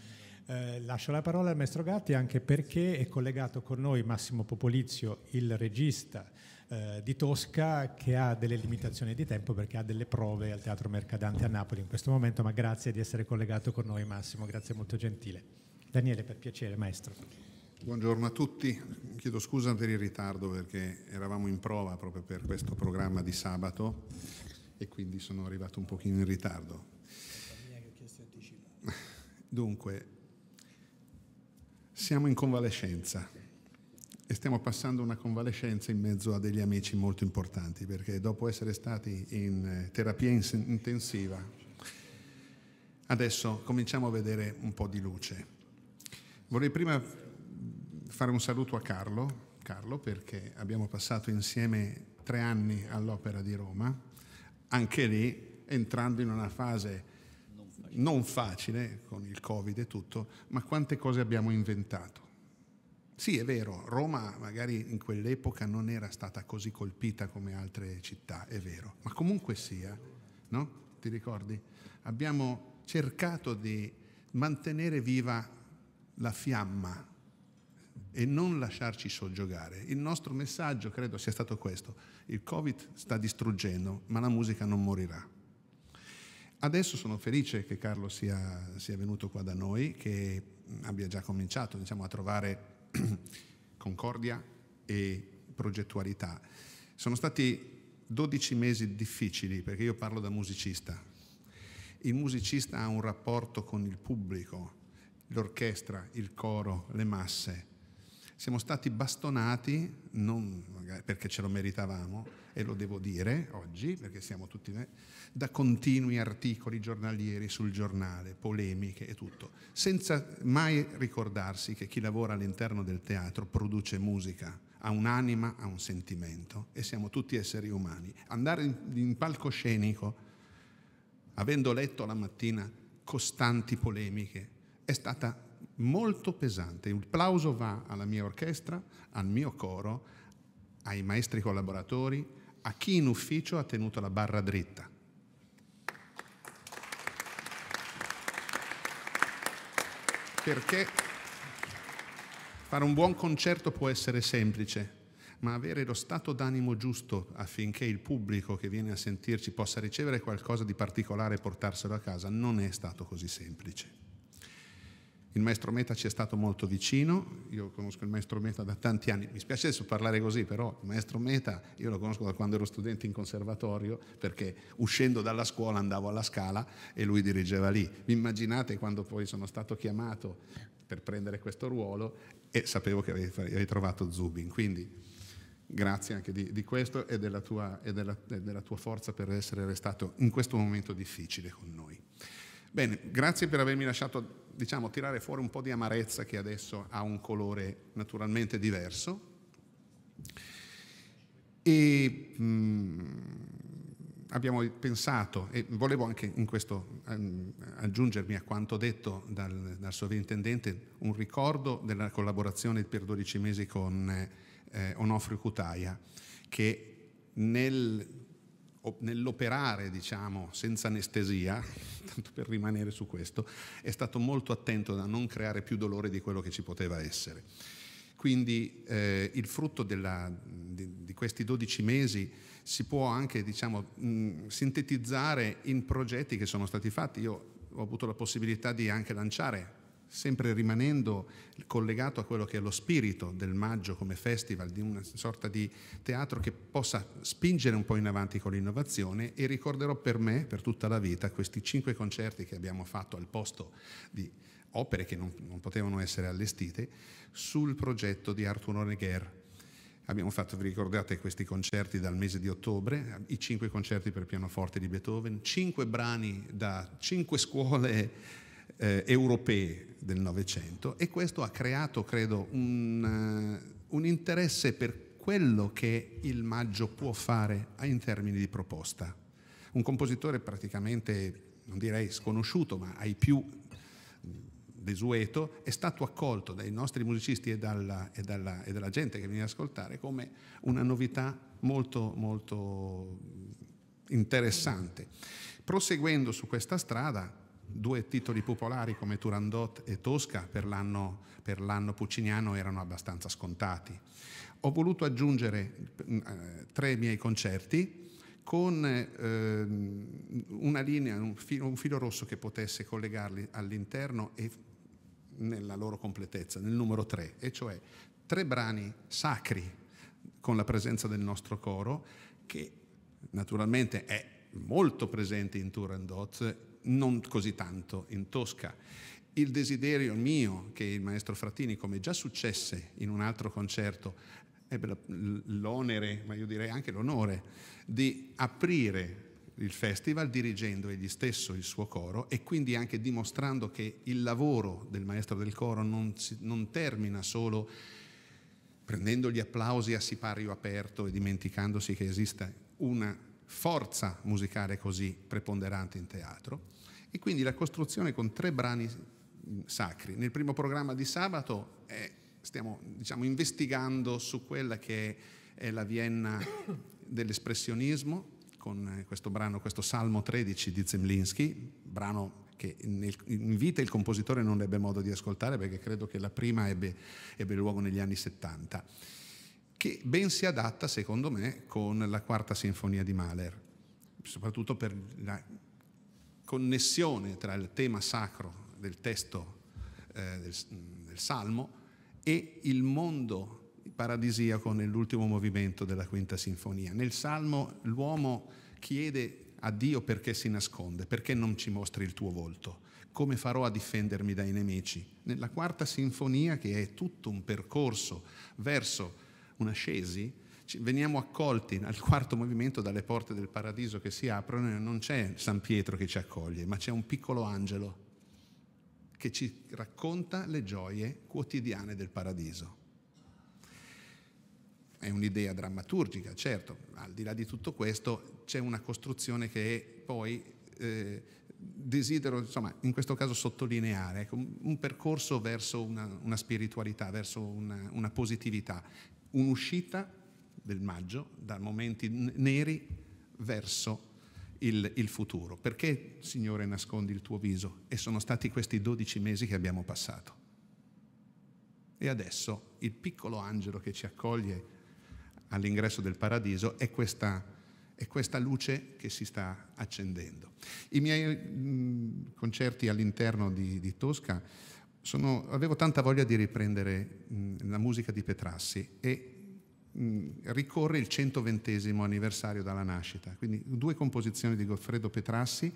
Eh, lascio la parola al maestro Gatti anche perché è collegato con noi Massimo Popolizio, il regista eh, di Tosca che ha delle limitazioni di tempo perché ha delle prove al Teatro Mercadante a Napoli in questo momento, ma grazie di essere collegato con noi Massimo, grazie molto gentile. Daniele, per piacere, maestro. Buongiorno a tutti, chiedo scusa per il ritardo perché eravamo in prova proprio per questo programma di sabato e quindi sono arrivato un pochino in ritardo. Dunque, siamo in convalescenza e stiamo passando una convalescenza in mezzo a degli amici molto importanti, perché dopo essere stati in eh, terapia intensiva, adesso cominciamo a vedere un po' di luce. Vorrei prima fare un saluto a Carlo, Carlo perché abbiamo passato insieme tre anni all'Opera di Roma, anche lì entrando in una fase non facile con il Covid e tutto, ma quante cose abbiamo inventato sì, è vero, Roma magari in quell'epoca non era stata così colpita come altre città, è vero, ma comunque sia, no? Ti ricordi? Abbiamo cercato di mantenere viva la fiamma e non lasciarci soggiogare. Il nostro messaggio credo sia stato questo, il Covid sta distruggendo, ma la musica non morirà. Adesso sono felice che Carlo sia, sia venuto qua da noi, che abbia già cominciato diciamo, a trovare concordia e progettualità. Sono stati 12 mesi difficili perché io parlo da musicista. Il musicista ha un rapporto con il pubblico, l'orchestra, il coro, le masse siamo stati bastonati, non perché ce lo meritavamo, e lo devo dire oggi, perché siamo tutti da continui articoli giornalieri sul giornale, polemiche e tutto, senza mai ricordarsi che chi lavora all'interno del teatro produce musica, ha un'anima, ha un sentimento e siamo tutti esseri umani. Andare in, palcoscenico, avendo letto la mattina costanti polemiche, è stata molto pesante. Un plauso va alla mia orchestra, al mio coro, ai maestri collaboratori, a chi in ufficio ha tenuto la barra dritta. Perché fare un buon concerto può essere semplice, ma avere lo stato d'animo giusto affinché il pubblico che viene a sentirci possa ricevere qualcosa di particolare e portarselo a casa non è stato così semplice. Il maestro Meta ci è stato molto vicino, io conosco il maestro Meta da tanti anni, mi spiace adesso parlare così, però il maestro Meta io lo conosco da quando ero studente in conservatorio, perché uscendo dalla scuola andavo alla Scala e lui dirigeva lì. Vi immaginate quando poi sono stato chiamato per prendere questo ruolo e sapevo che avevi trovato Zubin. Quindi grazie anche di, di questo e della, tua, e, della, e della tua forza per essere restato in questo momento difficile con noi. Bene, grazie per avermi lasciato diciamo, tirare fuori un po' di amarezza che adesso ha un colore naturalmente diverso. E mh, mm, abbiamo pensato, e volevo anche in questo mh, ehm, aggiungermi a quanto detto dal, dal, sovrintendente, un ricordo della collaborazione per 12 mesi con eh, Onofrio Cutaia, che nel nell'operare, diciamo, senza anestesia, tanto per rimanere su questo, è stato molto attento a non creare più dolore di quello che ci poteva essere. Quindi eh, il frutto della, di, di, questi 12 mesi si può anche diciamo, mh, sintetizzare in progetti che sono stati fatti. Io ho avuto la possibilità di anche lanciare sempre rimanendo collegato a quello che è lo spirito del maggio come festival, di una sorta di teatro che possa spingere un po' in avanti con l'innovazione e ricorderò per me, per tutta la vita, questi cinque concerti che abbiamo fatto al posto di opere che non, non potevano essere allestite, sul progetto di Arturo Neguer, Abbiamo fatto, vi ricordate, questi concerti dal mese di ottobre, i cinque concerti per pianoforte di Beethoven, cinque brani da cinque scuole eh, europee del Novecento e questo ha creato, credo, un, eh, un interesse per quello che il maggio può fare in termini di proposta. Un compositore praticamente, non direi sconosciuto, ma ai più mm, desueto, è stato accolto dai nostri musicisti e dalla, e dalla, e dalla gente che veniva ad ascoltare come una novità molto, molto mm, interessante. Proseguendo su questa strada, due titoli popolari come Turandot e Tosca per l'anno, per l'anno pucciniano erano abbastanza scontati. Ho voluto aggiungere mm, eh, tre miei concerti con eh, una linea, un filo, un filo rosso che potesse collegarli all'interno e nella loro completezza, nel numero tre, e cioè tre brani sacri con la presenza del nostro coro che naturalmente è molto presente in Turandot non così tanto in Tosca. Il desiderio mio, che il maestro Frattini, come già successe in un altro concerto, ebbe l'onere, ma io direi anche l'onore, di aprire il festival dirigendo egli stesso il suo coro e quindi anche dimostrando che il lavoro del maestro del coro non, si, non termina solo prendendo gli applausi a sipario aperto e dimenticandosi che esista una forza musicale così preponderante in teatro e quindi la costruzione con tre brani mm, sacri. Nel primo programma di sabato è, eh, stiamo diciamo, investigando su quella che è la Vienna dell'espressionismo con eh, questo brano, questo Salmo 13 di Zemlinski, brano che in vita il compositore non ebbe modo di ascoltare perché credo che la prima ebbe, ebbe luogo negli anni 70 che ben si adatta, secondo me, con la quarta sinfonia di Mahler, soprattutto per la connessione tra il tema sacro del testo eh, del, del Salmo e il mondo paradisiaco nell'ultimo movimento della quinta sinfonia. Nel Salmo l'uomo chiede a Dio perché si nasconde, perché non ci mostri il tuo volto, come farò a difendermi dai nemici. Nella quarta sinfonia, che è tutto un percorso verso un'ascesi, veniamo accolti al quarto movimento dalle porte del paradiso che si aprono e non c'è San Pietro che ci accoglie, ma c'è un piccolo angelo che ci racconta le gioie quotidiane del paradiso. È un'idea drammaturgica, certo, ma al di là di tutto questo c'è una costruzione che poi eh, desidero, insomma, in questo caso sottolineare, ecco, un percorso verso una, una spiritualità, verso una, una positività un'uscita del maggio da momenti neri verso il, il, futuro. Perché, Signore, nascondi il tuo viso? E sono stati questi 12 mesi che abbiamo passato. E adesso il piccolo angelo che ci accoglie all'ingresso del paradiso è questa, è questa luce che si sta accendendo. I miei mh, mm, concerti all'interno di, di Tosca sono, avevo tanta voglia di riprendere mh, la musica di Petrassi e mh, ricorre il 120 anniversario dalla nascita, quindi due composizioni di Goffredo Petrassi,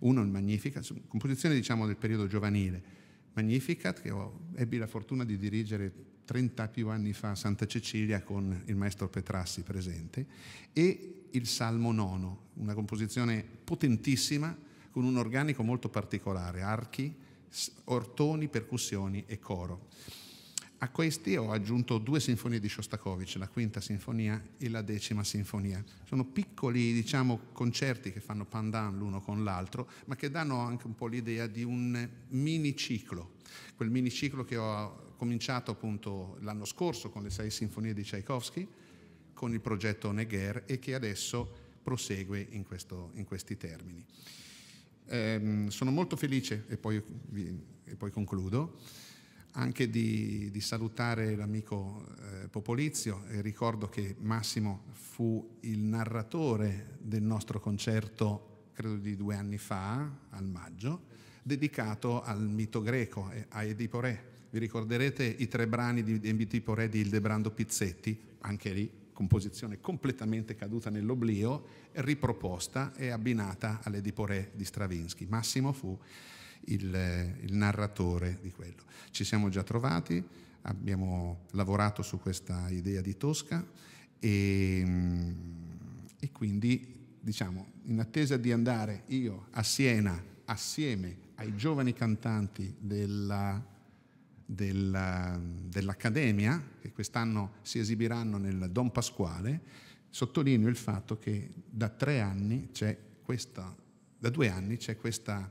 uno il Magnifica, composizione diciamo del periodo giovanile, Magnificat, che ho, ebbi la fortuna di dirigere 30 più anni fa a Santa Cecilia con il maestro Petrassi presente, e il Salmo Nono, una composizione potentissima con un organico molto particolare, archi, ortoni, percussioni e coro. A questi ho aggiunto due sinfonie di Shostakovich, la quinta sinfonia e la decima sinfonia. Sono piccoli, diciamo, concerti che fanno pandan l'uno con l'altro, ma che danno anche un po' l'idea di un mini ciclo, quel mini ciclo che ho cominciato appunto l'anno scorso con le sei sinfonie di Tchaikovsky, con il progetto Neger e che adesso prosegue in, questo, in questi termini. Eh, sono molto felice, e poi, e poi concludo, anche di, di salutare l'amico eh, Popolizio. E ricordo che Massimo fu il narratore del nostro concerto, credo di due anni fa, al maggio, dedicato al mito greco, a Edipo Re. Vi ricorderete i tre brani di Edipo Re di Ildebrando Pizzetti? Anche lì composizione completamente caduta nell'oblio, riproposta e abbinata Re di Stravinsky. Massimo fu il, il narratore di quello. Ci siamo già trovati, abbiamo lavorato su questa idea di Tosca e, e quindi diciamo, in attesa di andare io a Siena assieme ai giovani cantanti della dell'Accademia, che quest'anno si esibiranno nel Don Pasquale, sottolineo il fatto che da tre anni c'è questa, da due anni c'è questa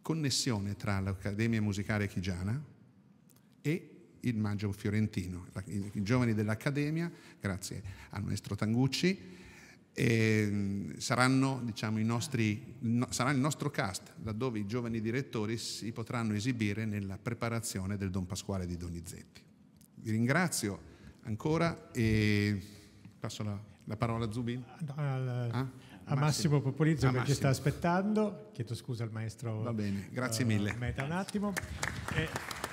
connessione tra l'Accademia Musicale Chigiana e il Maggio Fiorentino. I giovani dell'Accademia, grazie al maestro Tangucci, e ehm, saranno, diciamo, nostri, no, sarà il nostro cast, laddove i giovani direttori si potranno esibire nella preparazione del Don Pasquale di Donizetti. Vi ringrazio ancora e passo la, la parola a Zubin. Ah, al, ah? A Massimo, Massimo Popolizzo che ci sta aspettando. Chiedo scusa al maestro. Va bene, grazie uh, mille. Meta un attimo. E...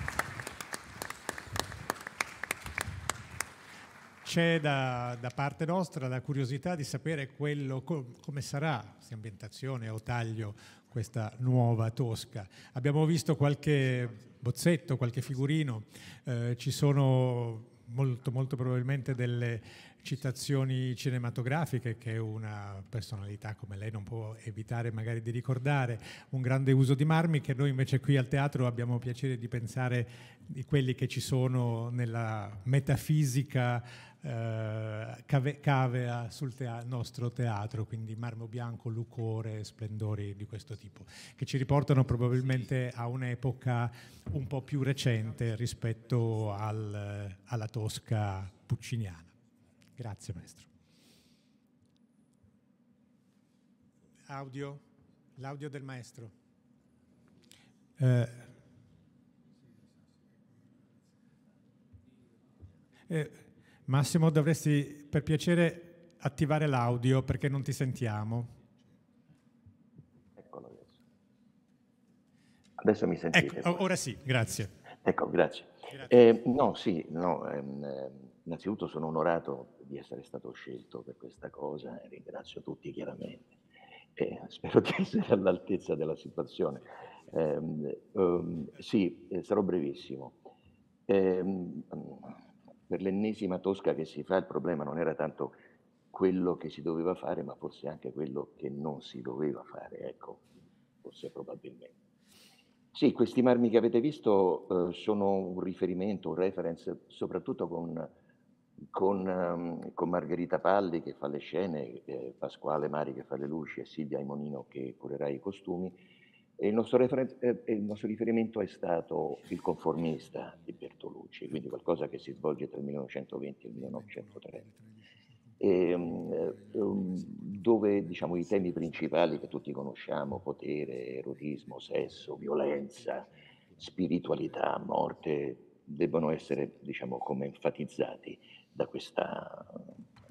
c'è da, da, parte nostra la curiosità di sapere quello, com, come sarà, se ambientazione o taglio, questa nuova Tosca. Abbiamo visto qualche bozzetto, qualche figurino, eh, ci sono molto, molto probabilmente delle citazioni cinematografiche che una personalità come lei non può evitare magari di ricordare, un grande uso di marmi che noi invece qui al teatro abbiamo piacere di pensare di quelli che ci sono nella metafisica eh, cave, cavea eh, sul teatro, nostro teatro, quindi marmo bianco, lucore, splendori di questo tipo, che ci riportano probabilmente a un'epoca un po' più recente rispetto al, alla Tosca pucciniana. Grazie maestro. Audio? L'audio del maestro. Eh, eh, Massimo, dovresti per piacere attivare l'audio perché non ti sentiamo. Eccolo adesso. Adesso mi sentite. Ecco, ora sì, grazie. Ecco, grazie. grazie. Eh, no, sì, no, ehm, innanzitutto sono onorato di essere stato scelto per questa cosa e ringrazio tutti chiaramente. Eh, spero di essere all'altezza della situazione. Eh, ehm, sì, eh, sarò brevissimo. Eh, per l'ennesima tosca che si fa, il problema non era tanto quello che si doveva fare, ma forse anche quello che non si doveva fare, ecco, forse probabilmente. Sì, questi marmi che avete visto eh, sono un riferimento, un reference, soprattutto con, con, um, con Margherita Palli che fa le scene, eh, Pasquale Mari che fa le luci e Silvia Imonino che curerà i costumi, il nostro, referen- eh, eh, il nostro, riferimento è stato il conformista di Bertolucci, quindi qualcosa che si svolge tra il 1920 e il 1930, e, ehm, eh, um, dove diciamo, i temi principali che tutti conosciamo, potere, erotismo, sesso, violenza, spiritualità, morte, debbono essere diciamo, come enfatizzati da questa,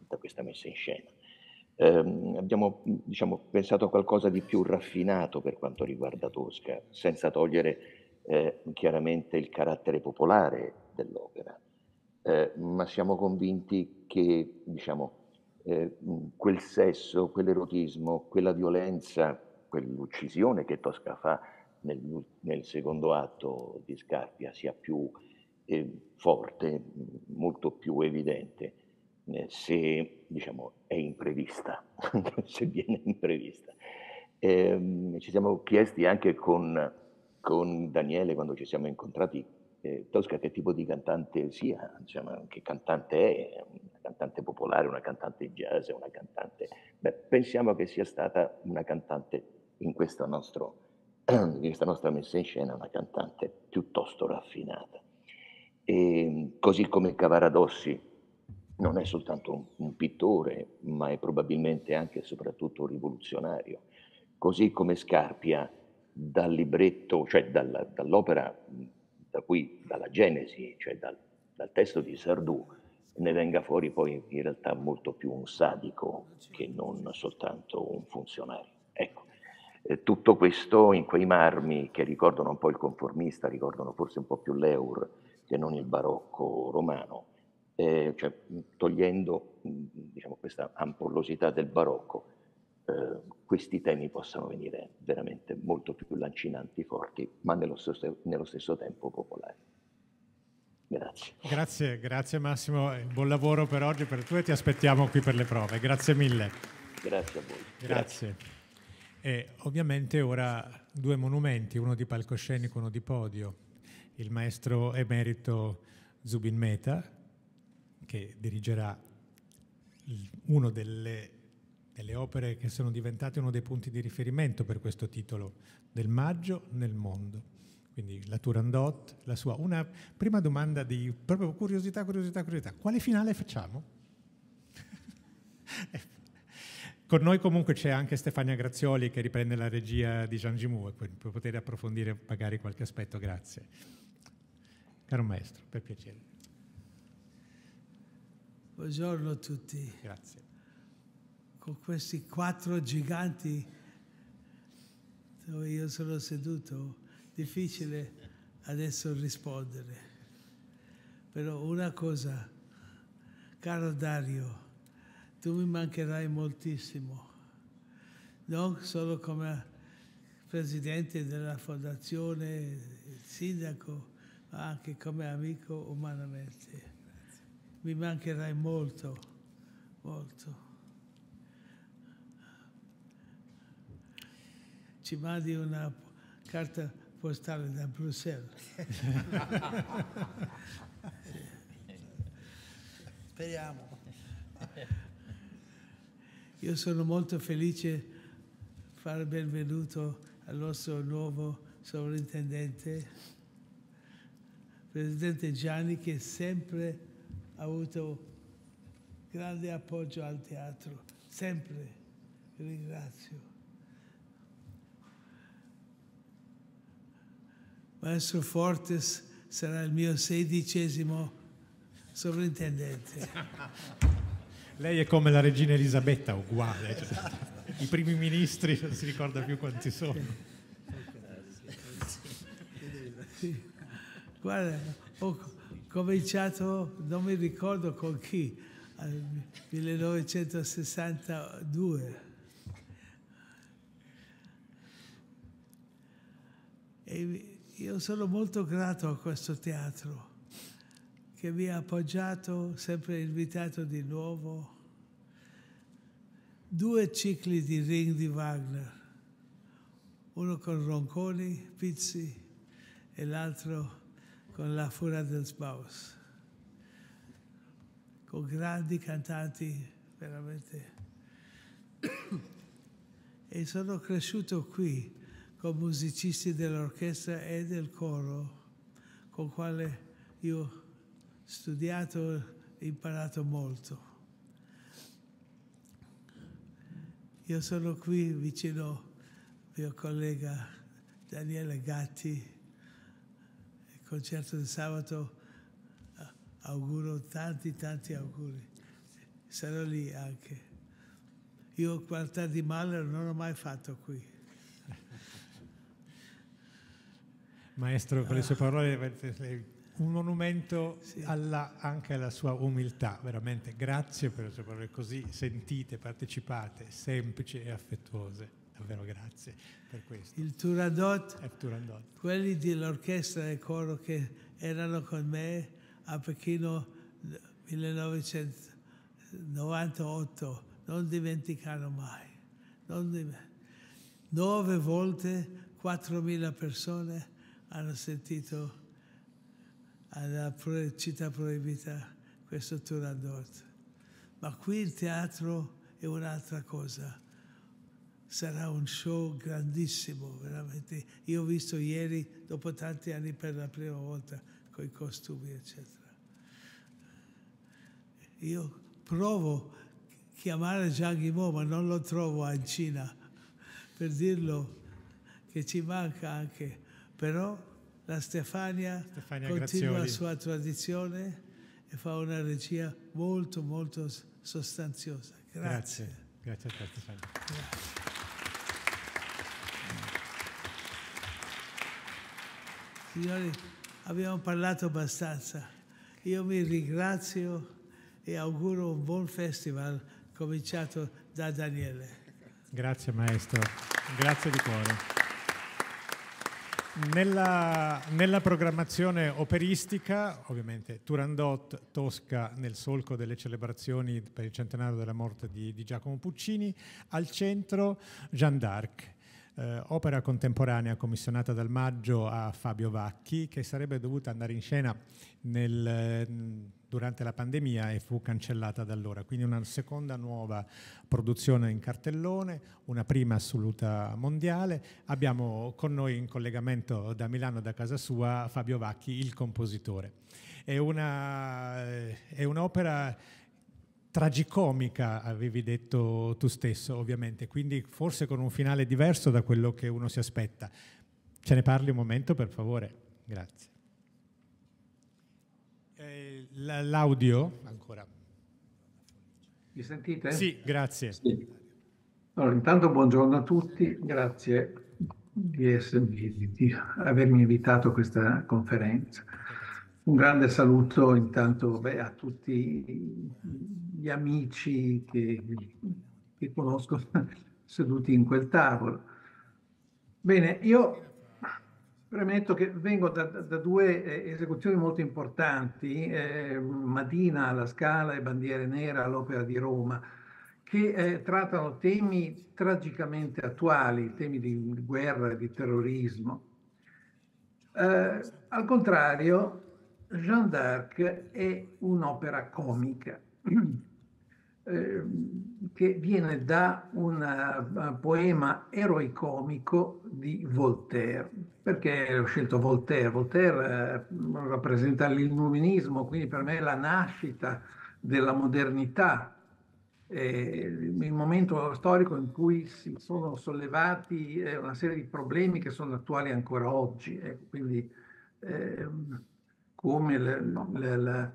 da questa messa in scena ehm, abbiamo diciamo, pensato a qualcosa di più raffinato per quanto riguarda Tosca, senza togliere eh, chiaramente il carattere popolare dell'opera, eh, ma siamo convinti che diciamo, eh, quel sesso, quell'erotismo, quella violenza, quell'uccisione che Tosca fa nel, nel secondo atto di Scarpia sia più eh, forte, molto più evidente eh, se diciamo, è imprevista, se viene imprevista. E, ehm, ci siamo chiesti anche con, con, Daniele quando ci siamo incontrati eh, Tosca che tipo di cantante sia, insomma, che cantante è, una cantante popolare, una cantante jazz, una cantante... Beh, pensiamo che sia stata una cantante in questa, nostro, in questa nostra messa in scena, una cantante piuttosto raffinata. E, ehm, così come Cavaradossi non è soltanto un, un pittore, ma è probabilmente anche e soprattutto un rivoluzionario. Così come Scarpia dal libretto, cioè dalla, dall'opera da cui, dalla Genesi, cioè dal, dal testo di Sardou, ne venga fuori poi in realtà molto più un sadico che non soltanto un funzionario. Ecco, eh, tutto questo in quei marmi che ricordano un po' il conformista, ricordano forse un po' più l'Eur che non il barocco romano, eh, cioè, mm, togliendo mm, diciamo, questa ampollosità del barocco, eh, questi temi possano venire veramente molto più lancinanti, forti, ma nello stesso, nello stesso tempo popolari. Grazie. Grazie, grazie Massimo, eh, buon lavoro per oggi, per tu e ti aspettiamo qui per le prove. Grazie mille. Grazie a voi. Grazie. grazie. E ovviamente ora due monumenti, uno di palcoscenico, e uno di podio. Il maestro emerito Zubin Meta, che dirigerà una delle, delle opere che sono diventate uno dei punti di riferimento per questo titolo, del maggio nel mondo. Quindi la Turandot, la sua. Una prima domanda di proprio curiosità, curiosità, curiosità. Quale finale facciamo? Con noi comunque c'è anche Stefania Grazioli che riprende la regia di Jean Gimou per poter approfondire magari qualche aspetto. Grazie. Caro maestro, per piacere. Buongiorno a tutti. Grazie. Con questi quattro giganti dove io sono seduto, difficile adesso rispondere. Però una cosa, caro Dario, tu mi mancherai moltissimo, non solo come presidente della fondazione, sindaco, ma anche come amico umanamente mi mancherai molto, molto. Ci mandi una carta postale da Bruxelles. Speriamo. Io sono molto felice di fare benvenuto al nostro nuovo sovrintendente, Presidente Gianni, che è sempre ha avuto grande appoggio al teatro, sempre ringrazio. Maestro Fortes sarà il mio sedicesimo sovrintendente. Lei è come la regina Elisabetta, uguale. I primi ministri non si ricorda più quanti sono. Guarda, oh, cominciato, non mi ricordo con chi, nel 1962. E io sono molto grato a questo teatro che mi ha appoggiato, sempre invitato di nuovo. Due cicli di ring di Wagner, uno con Ronconi, Pizzi e l'altro con con la Fura del Sbaus, con grandi cantanti veramente. e sono cresciuto qui con musicisti dell'orchestra e del coro, con quale io ho studiato e imparato molto. Io sono qui vicino mio collega Daniele Gatti concerto di sabato eh, auguro tanti tanti auguri. Sarò lì anche. Io qualità di Mahler non l'ho mai fatto qui. Maestro, con le sue parole un monumento sì. alla, anche alla sua umiltà, veramente grazie per le sue parole così sentite, partecipate, semplici e affettuose davvero grazie per questo. Il Turandot, Turandot. quelli dell'orchestra e coro che erano con me a Pechino 1998, non dimenticano mai. Non dimenticano. Nove volte 4.000 persone hanno sentito alla città proibita questo Turandot. Ma qui il teatro è un'altra cosa sarà un show grandissimo, veramente. Io ho visto ieri, dopo tanti anni, per la prima volta, con i costumi, eccetera. Io provo a chiamare Jean Guimau, ma non lo trovo in Cina, per dirlo che ci manca anche. Però la Stefania, Stefania continua Grazioli. la sua tradizione e fa una regia molto, molto sostanziosa. Grazie. Grazie, Grazie a te Stefania. Grazie. Signori, abbiamo parlato abbastanza. Io mi ringrazio e auguro un buon festival cominciato da Daniele. Grazie maestro, grazie di cuore. Nella, nella, programmazione operistica, ovviamente Turandot, Tosca nel solco delle celebrazioni per il centenario della morte di, di Giacomo Puccini, al centro Jeanne d'Arc eh, opera contemporanea commissionata dal maggio a Fabio Vacchi, che sarebbe dovuta andare in scena nel, mm, durante la pandemia e fu cancellata da allora. Quindi una seconda nuova produzione in cartellone, una prima assoluta mondiale. Abbiamo con noi in collegamento da Milano, da casa sua, Fabio Vacchi, il compositore. È, una, eh, è un'opera tragicomica, avevi detto tu stesso, ovviamente, quindi forse con un finale diverso da quello che uno si aspetta. Ce ne parli un momento, per favore? Grazie. Eh, l'audio ancora. Mi sentite? Sì, grazie. Sì. Allora, intanto buongiorno a tutti, grazie di, essermi, di, di avermi invitato a questa conferenza. Un grande saluto intanto beh, a tutti gli amici che, che conosco seduti in quel tavolo. Bene, io Premetto che vengo da, da, due eh, esecuzioni molto importanti, eh, Madina alla Scala e Bandiere Nera all'Opera di Roma, che eh, trattano temi tragicamente attuali, temi di guerra e di terrorismo. Eh, al contrario, Jeanne d'Arc è un'opera comica. Ehm, che viene da un eh, poema eroicomico di Voltaire. Perché ho scelto Voltaire? Voltaire eh, rappresenta l'illuminismo, quindi per me è la nascita della modernità, eh, il momento storico in cui si sono sollevati eh, una serie di problemi che sono attuali ancora oggi, eh, quindi ehm, come la, la, la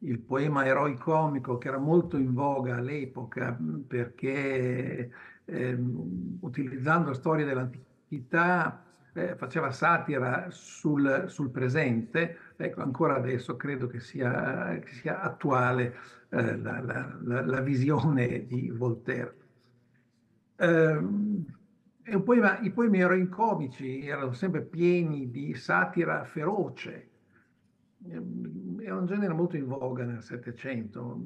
il poema eroico comico che era molto in voga all'epoca perché ehm, utilizzando storie dell'antichità eh, faceva satira sul, sul, presente, ecco ancora adesso credo che sia, che sia attuale eh, la, la, la, visione di Voltaire. Eh, poema, I poemi eroico comici erano sempre pieni di satira feroce ehm, era un genere molto in voga nel Settecento.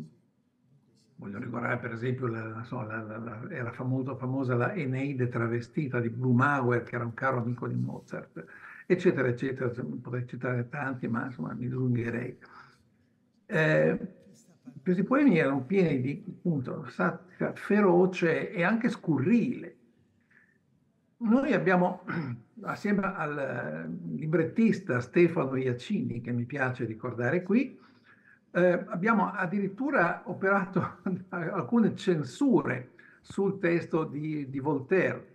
Voglio ricordare per esempio, la, so, la, la, era molto famosa la Eneide travestita di Blumauer, che era un caro amico di Mozart, eccetera, eccetera. Potrei citare tanti, ma insomma mi dilungherei. Eh, questi poemi erano pieni di appunto, satira feroce e anche scurrile noi abbiamo, assieme ah, al eh, librettista Stefano Iacini, che mi piace ricordare qui, eh, abbiamo addirittura operato alcune censure sul testo di, di Voltaire,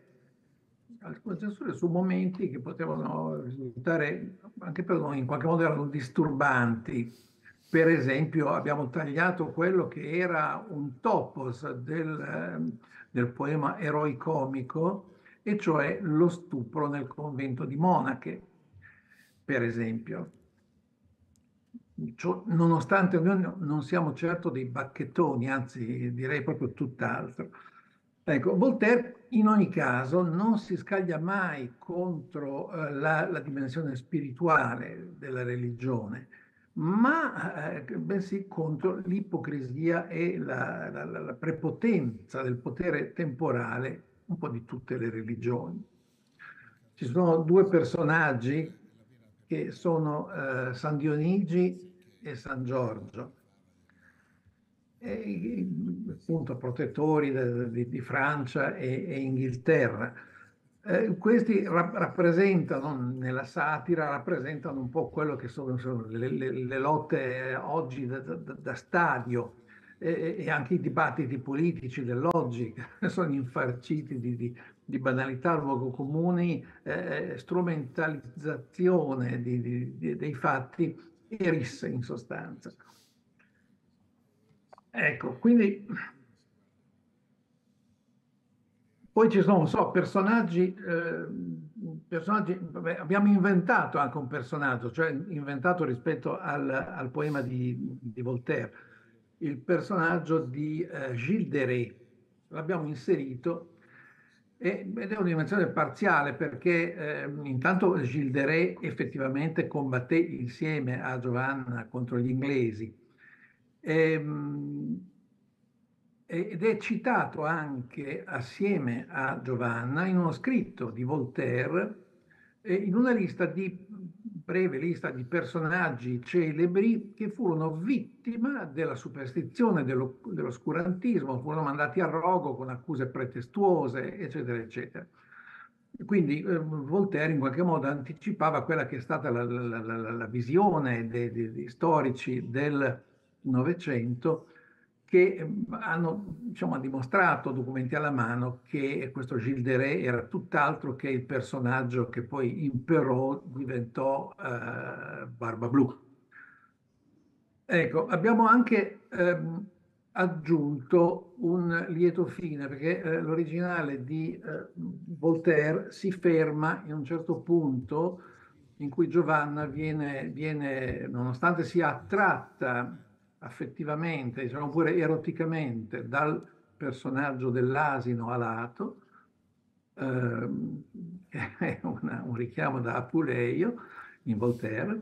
alcune censure su momenti che potevano risultare, anche per noi in qualche modo erano disturbanti. Per esempio abbiamo tagliato quello che era un topos del, eh, del poema eroicomico, e cioè lo stupro nel convento di monache, per esempio. Cioè, nonostante noi non siamo certo dei bacchettoni, anzi direi proprio tutt'altro. Ecco, Voltaire in ogni caso non si scaglia mai contro eh, la, la, dimensione spirituale della religione, ma eh, bensì contro l'ipocrisia e la, la, la prepotenza del potere temporale un po' di tutte le religioni. Ci sono due personaggi che sono eh, San Dionigi e San Giorgio, e, appunto protettori de, de, di, Francia e, e Inghilterra. Eh, questi ra- rappresentano, nella satira, rappresentano un po' quello che sono, sono le, le, le, lotte oggi da, da, da stadio, e, e anche i dibattiti politici dell'oggi sono infarciti di, di, di banalità luogo comuni, eh, eh strumentalizzazione di, dei fatti e risse in sostanza. Ecco, quindi poi ci sono, so, personaggi, eh, personaggi vabbè, abbiamo inventato anche un personaggio, cioè inventato rispetto al, al poema di, di Voltaire, il personaggio di eh, Gilles Deret. L'abbiamo inserito e, ed è una dimensione parziale perché eh, intanto Gilles Deret effettivamente combatté insieme a Giovanna contro gli inglesi. Ehm, e, ed è citato anche assieme a Giovanna in uno scritto di Voltaire, eh, in una lista di breve lista di personaggi celebri che furono vittima della superstizione, dell'oscurantismo, furono mandati a rogo con accuse pretestuose, eccetera, eccetera. Quindi eh, Voltaire in qualche modo anticipava quella che è stata la, la, la, la visione dei, dei, dei, storici del Novecento che ehm, hanno diciamo, dimostrato, documenti alla mano, che questo Gilles de Ré era tutt'altro che il personaggio che poi imperò, diventò eh, Barba Blu. Ecco, abbiamo anche ehm, aggiunto un lieto fine, perché eh, l'originale di eh, Voltaire si ferma in un certo punto in cui Giovanna viene, viene nonostante sia attratta affettivamente, diciamo pure eroticamente, dal personaggio dell'asino alato, ehm, è una, un richiamo da Apuleio in Voltaire.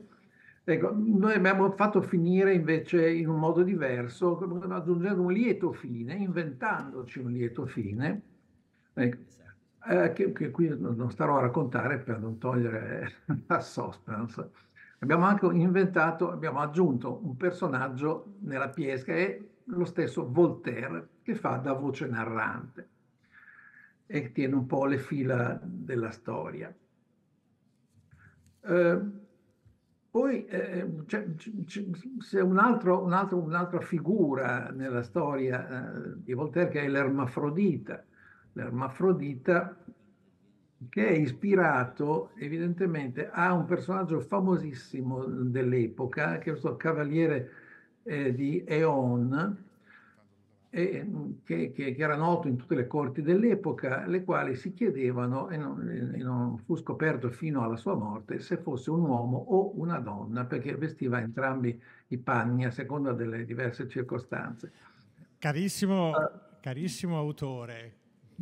Ecco, noi abbiamo fatto finire invece in un modo diverso, aggiungendo un lieto fine, inventandoci un lieto fine, ecco, esatto. eh, che, che, qui non starò a raccontare per non togliere la suspense. Abbiamo anche inventato, abbiamo aggiunto un personaggio nella piesca è lo stesso Voltaire che fa da voce narrante e tiene un po' le fila della storia. Eh, poi eh, c'è, un un un'altra figura nella storia eh, di Voltaire che è l'ermafrodita. L'ermafrodita che è ispirato evidentemente a un personaggio famosissimo dell'epoca, che è questo cavaliere eh, di Eon, e, che, che, che, era noto in tutte le corti dell'epoca, le quali si chiedevano, e non, e non fu scoperto fino alla sua morte, se fosse un uomo o una donna, perché vestiva entrambi i panni a seconda delle diverse circostanze. Carissimo, eh. carissimo autore,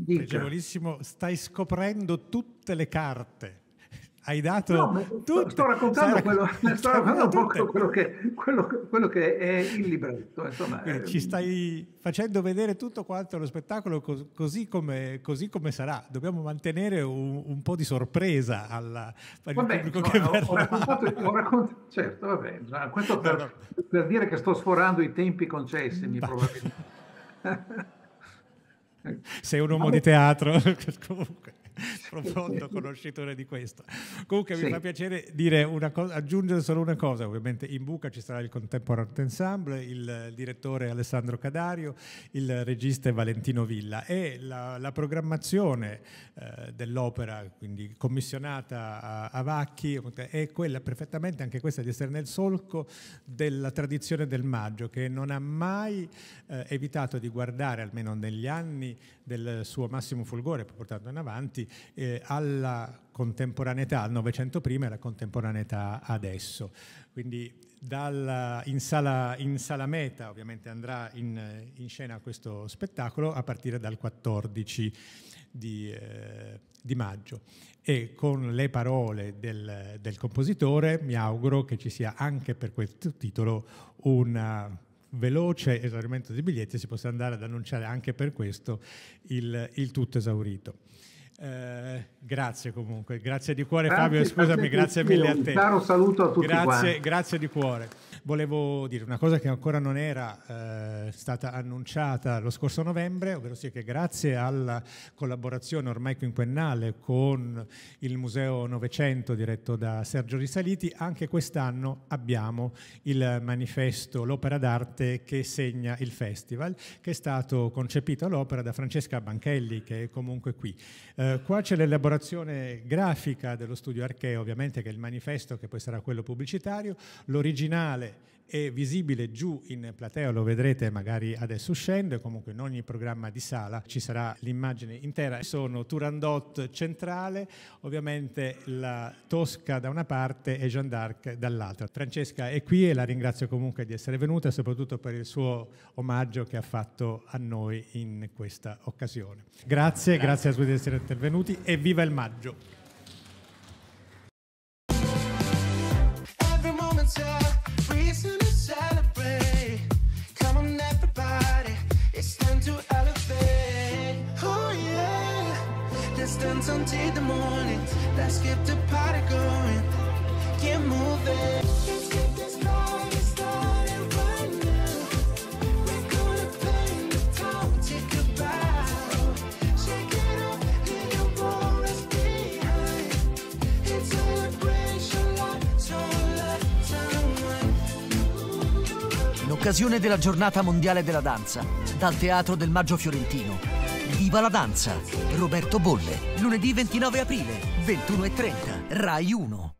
Piacevolissimo, stai scoprendo tutte le carte. Hai dato no, sto, sto, raccontando, quello, sto raccontando quello, che, quello, quello, che, è il libretto. Insomma, ehm. Ci stai facendo vedere tutto quanto lo spettacolo così come, così come sarà. Dobbiamo mantenere un, un po' di sorpresa alla, per vabbè, il pubblico no, che verrà. Ho raccontato, ho raccontato, certo, vabbè, questo per, no, no. per, dire che sto sforando i tempi concessimi, probabilmente. Sei un uomo di teatro, comunque. profondo conoscitore di questo. Comunque sì. mi fa piacere dire una cosa, aggiungere solo una cosa, ovviamente in buca ci sarà il Contemporary Ensemble, il direttore Alessandro Cadario, il regista Valentino Villa e la, la programmazione eh, dell'opera, quindi commissionata a, a Vacchi, è quella perfettamente anche questa di essere nel solco della tradizione del maggio che non ha mai eh, evitato di guardare, almeno negli anni, del suo massimo fulgore, portando in avanti, eh, alla contemporaneità, al Novecento prima e alla contemporaneità adesso. Quindi dalla, in, sala, in, sala, meta ovviamente andrà in, in, scena questo spettacolo a partire dal 14 di, eh, di maggio e con le parole del, del compositore mi auguro che ci sia anche per questo titolo una veloce esaurimento dei biglietti si possa andare ad annunciare anche per questo il, il tutto esaurito. Eh, grazie comunque, grazie di cuore grazie, Fabio, scusami, grazie, grazie mille a te. Un caro saluto a tutti. Grazie, grazie, di cuore. Volevo dire una cosa che ancora non era eh, stata annunciata lo scorso novembre, ovvero sì che grazie alla collaborazione ormai quinquennale con il Museo Novecento diretto da Sergio Risaliti, anche quest'anno abbiamo il manifesto L'opera d'arte che segna il festival, che è stato concepito all'opera da Francesca Banchelli, che è comunque qui. Eh, eh, qua c'è l'elaborazione grafica dello studio Archeo, ovviamente che è il manifesto che poi sarà quello pubblicitario, l'originale è visibile giù in platea, lo vedrete magari adesso scende, comunque in ogni programma di sala ci sarà l'immagine intera. Sono Turandot centrale, ovviamente la Tosca da una parte e Jeanne d'Arc dall'altra. Francesca è qui e la ringrazio comunque di essere venuta, soprattutto per il suo omaggio che ha fatto a noi in questa occasione. Grazie, grazie, grazie a tutti di essere intervenuti e viva il maggio! dance until the morning. Let's get the party going. Get moving. In occasione della giornata mondiale della danza, dal Teatro del Maggio Fiorentino, Viva la danza! Roberto Bolle, lunedì 29 aprile, 21.30, Rai 1.